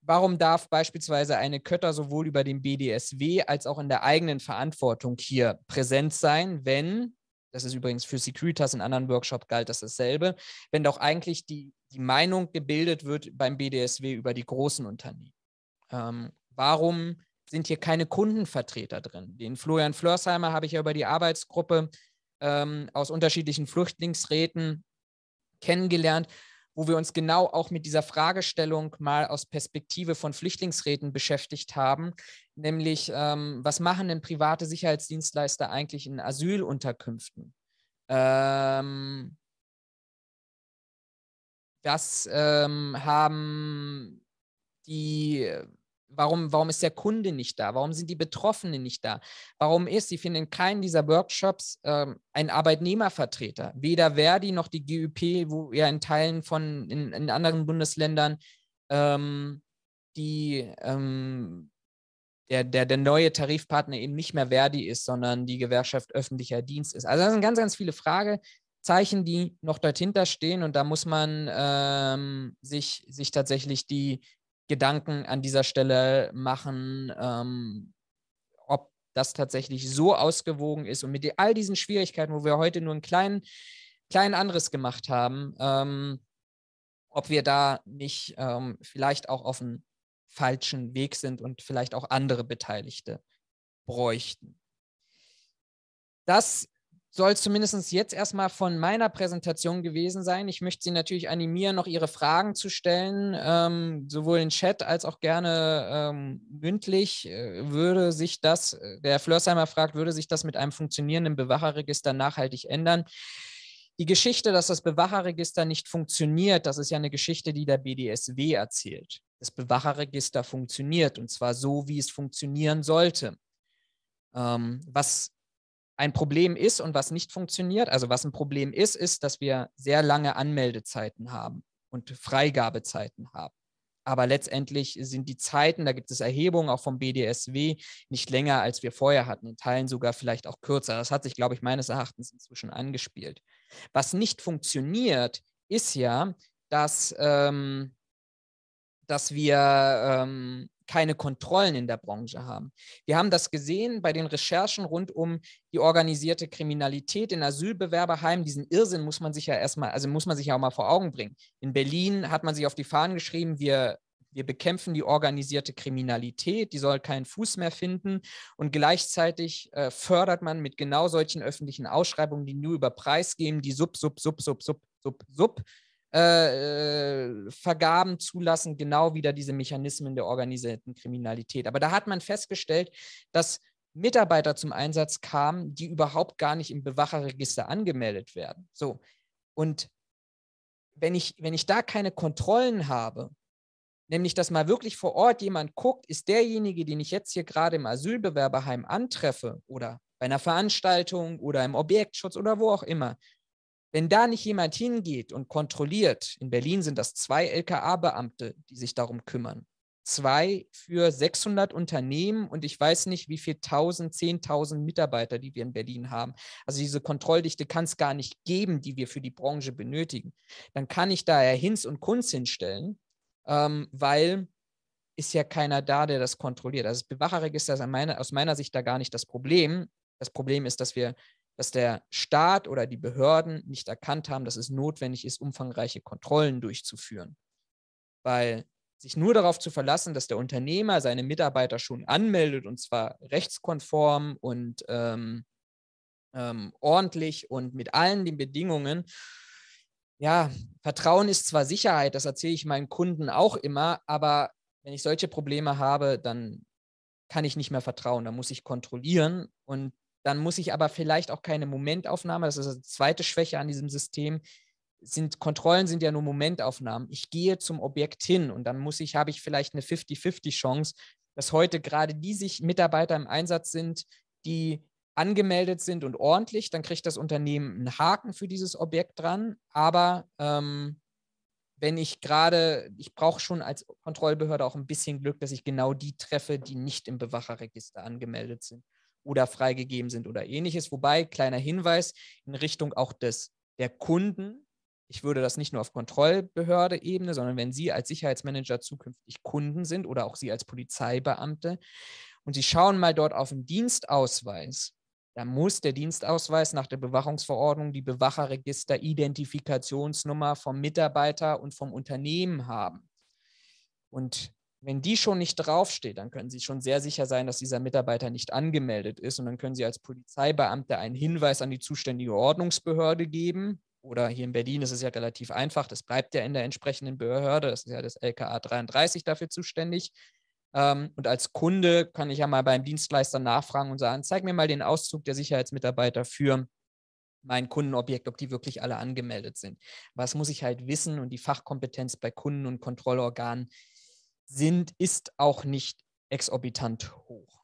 S1: warum darf beispielsweise eine Kötter sowohl über den BDSW als auch in der eigenen Verantwortung hier präsent sein, wenn, das ist übrigens für Securitas in anderen Workshops galt das dasselbe, wenn doch eigentlich die, die Meinung gebildet wird beim BDSW über die großen Unternehmen. Ähm, Warum sind hier keine Kundenvertreter drin? Den Florian Flörsheimer habe ich ja über die Arbeitsgruppe ähm, aus unterschiedlichen Flüchtlingsräten kennengelernt, wo wir uns genau auch mit dieser Fragestellung mal aus Perspektive von Flüchtlingsräten beschäftigt haben, nämlich ähm, was machen denn private Sicherheitsdienstleister eigentlich in Asylunterkünften? Ähm, das ähm, haben die Warum, warum ist der Kunde nicht da? Warum sind die Betroffenen nicht da? Warum ist, Sie finden keinen dieser Workshops ähm, ein Arbeitnehmervertreter, weder Verdi noch die GÜP, wo ja in Teilen von, in, in anderen Bundesländern ähm, die, ähm, der, der, der neue Tarifpartner eben nicht mehr Verdi ist, sondern die Gewerkschaft öffentlicher Dienst ist. Also das sind ganz, ganz viele Frage, Zeichen, die noch dort hinterstehen. Und da muss man ähm, sich, sich tatsächlich die, Gedanken an dieser Stelle machen, ähm, ob das tatsächlich so ausgewogen ist. Und mit all diesen Schwierigkeiten, wo wir heute nur einen kleinen, kleinen Anriss gemacht haben, ähm, ob wir da nicht ähm, vielleicht auch auf dem falschen Weg sind und vielleicht auch andere Beteiligte bräuchten. Das soll es zumindest jetzt erstmal von meiner Präsentation gewesen sein. Ich möchte Sie natürlich animieren, noch Ihre Fragen zu stellen, ähm, sowohl im Chat als auch gerne ähm, mündlich. Äh, würde sich das, äh, der Herr Flörsheimer fragt, würde sich das mit einem funktionierenden Bewacherregister nachhaltig ändern? Die Geschichte, dass das Bewacherregister nicht funktioniert, das ist ja eine Geschichte, die der BDSW erzählt. Das Bewacherregister funktioniert und zwar so, wie es funktionieren sollte. Ähm, was ein Problem ist und was nicht funktioniert. Also was ein Problem ist, ist, dass wir sehr lange Anmeldezeiten haben und Freigabezeiten haben. Aber letztendlich sind die Zeiten, da gibt es Erhebungen auch vom BDSW, nicht länger, als wir vorher hatten, in Teilen sogar vielleicht auch kürzer. Das hat sich, glaube ich, meines Erachtens inzwischen angespielt. Was nicht funktioniert, ist ja, dass ähm, dass wir ähm, keine Kontrollen in der Branche haben. Wir haben das gesehen bei den Recherchen rund um die organisierte Kriminalität in Asylbewerberheimen. Diesen Irrsinn muss man sich ja erstmal, also muss man sich ja auch mal vor Augen bringen. In Berlin hat man sich auf die Fahnen geschrieben, wir wir bekämpfen die organisierte Kriminalität, die soll keinen Fuß mehr finden. Und gleichzeitig äh, fördert man mit genau solchen öffentlichen Ausschreibungen, die nur über Preis gehen, die sub, sub, sub, sub, sub, sub, sub äh, äh, Vergaben zulassen, genau wieder diese Mechanismen der organisierten Kriminalität. Aber da hat man festgestellt, dass Mitarbeiter zum Einsatz kamen, die überhaupt gar nicht im Bewacherregister angemeldet werden. So. Und wenn ich, wenn ich da keine Kontrollen habe, nämlich dass mal wirklich vor Ort jemand guckt, ist derjenige, den ich jetzt hier gerade im Asylbewerberheim antreffe oder bei einer Veranstaltung oder im Objektschutz oder wo auch immer, wenn da nicht jemand hingeht und kontrolliert, in Berlin sind das zwei LKA-Beamte, die sich darum kümmern. Zwei für 600 Unternehmen und ich weiß nicht, wie viele tausend, zehntausend Mitarbeiter, die wir in Berlin haben. Also diese Kontrolldichte kann es gar nicht geben, die wir für die Branche benötigen. Dann kann ich daher Hinz und Kunz hinstellen, ähm, weil ist ja keiner da, der das kontrolliert. Also das Bewacherregister ist meiner, aus meiner Sicht da gar nicht das Problem. Das Problem ist, dass wir dass der Staat oder die Behörden nicht erkannt haben, dass es notwendig ist, umfangreiche Kontrollen durchzuführen. Weil sich nur darauf zu verlassen, dass der Unternehmer seine Mitarbeiter schon anmeldet und zwar rechtskonform und ähm, ähm, ordentlich und mit allen den Bedingungen. Ja, Vertrauen ist zwar Sicherheit, das erzähle ich meinen Kunden auch immer, aber wenn ich solche Probleme habe, dann kann ich nicht mehr vertrauen, dann muss ich kontrollieren und dann muss ich aber vielleicht auch keine Momentaufnahme, das ist also die zweite Schwäche an diesem System, sind Kontrollen sind ja nur Momentaufnahmen. Ich gehe zum Objekt hin und dann muss ich, habe ich vielleicht eine 50-50 Chance, dass heute gerade die sich Mitarbeiter im Einsatz sind, die angemeldet sind und ordentlich, dann kriegt das Unternehmen einen Haken für dieses Objekt dran. Aber ähm, wenn ich gerade, ich brauche schon als Kontrollbehörde auch ein bisschen Glück, dass ich genau die treffe, die nicht im Bewacherregister angemeldet sind oder freigegeben sind oder ähnliches. Wobei, kleiner Hinweis in Richtung auch des, der Kunden. Ich würde das nicht nur auf Kontrollbehördeebene, sondern wenn Sie als Sicherheitsmanager zukünftig Kunden sind oder auch Sie als Polizeibeamte und Sie schauen mal dort auf den Dienstausweis, da muss der Dienstausweis nach der Bewachungsverordnung die Bewacherregister Identifikationsnummer vom Mitarbeiter und vom Unternehmen haben. Und wenn die schon nicht draufsteht, dann können Sie schon sehr sicher sein, dass dieser Mitarbeiter nicht angemeldet ist. Und dann können Sie als Polizeibeamter einen Hinweis an die zuständige Ordnungsbehörde geben. Oder hier in Berlin ist es ja relativ einfach. Das bleibt ja in der entsprechenden Behörde. Das ist ja das LKA 33 dafür zuständig. Ähm, und als Kunde kann ich ja mal beim Dienstleister nachfragen und sagen, zeig mir mal den Auszug der Sicherheitsmitarbeiter für mein Kundenobjekt, ob die wirklich alle angemeldet sind. Was muss ich halt wissen und die Fachkompetenz bei Kunden und Kontrollorganen sind, ist auch nicht exorbitant hoch.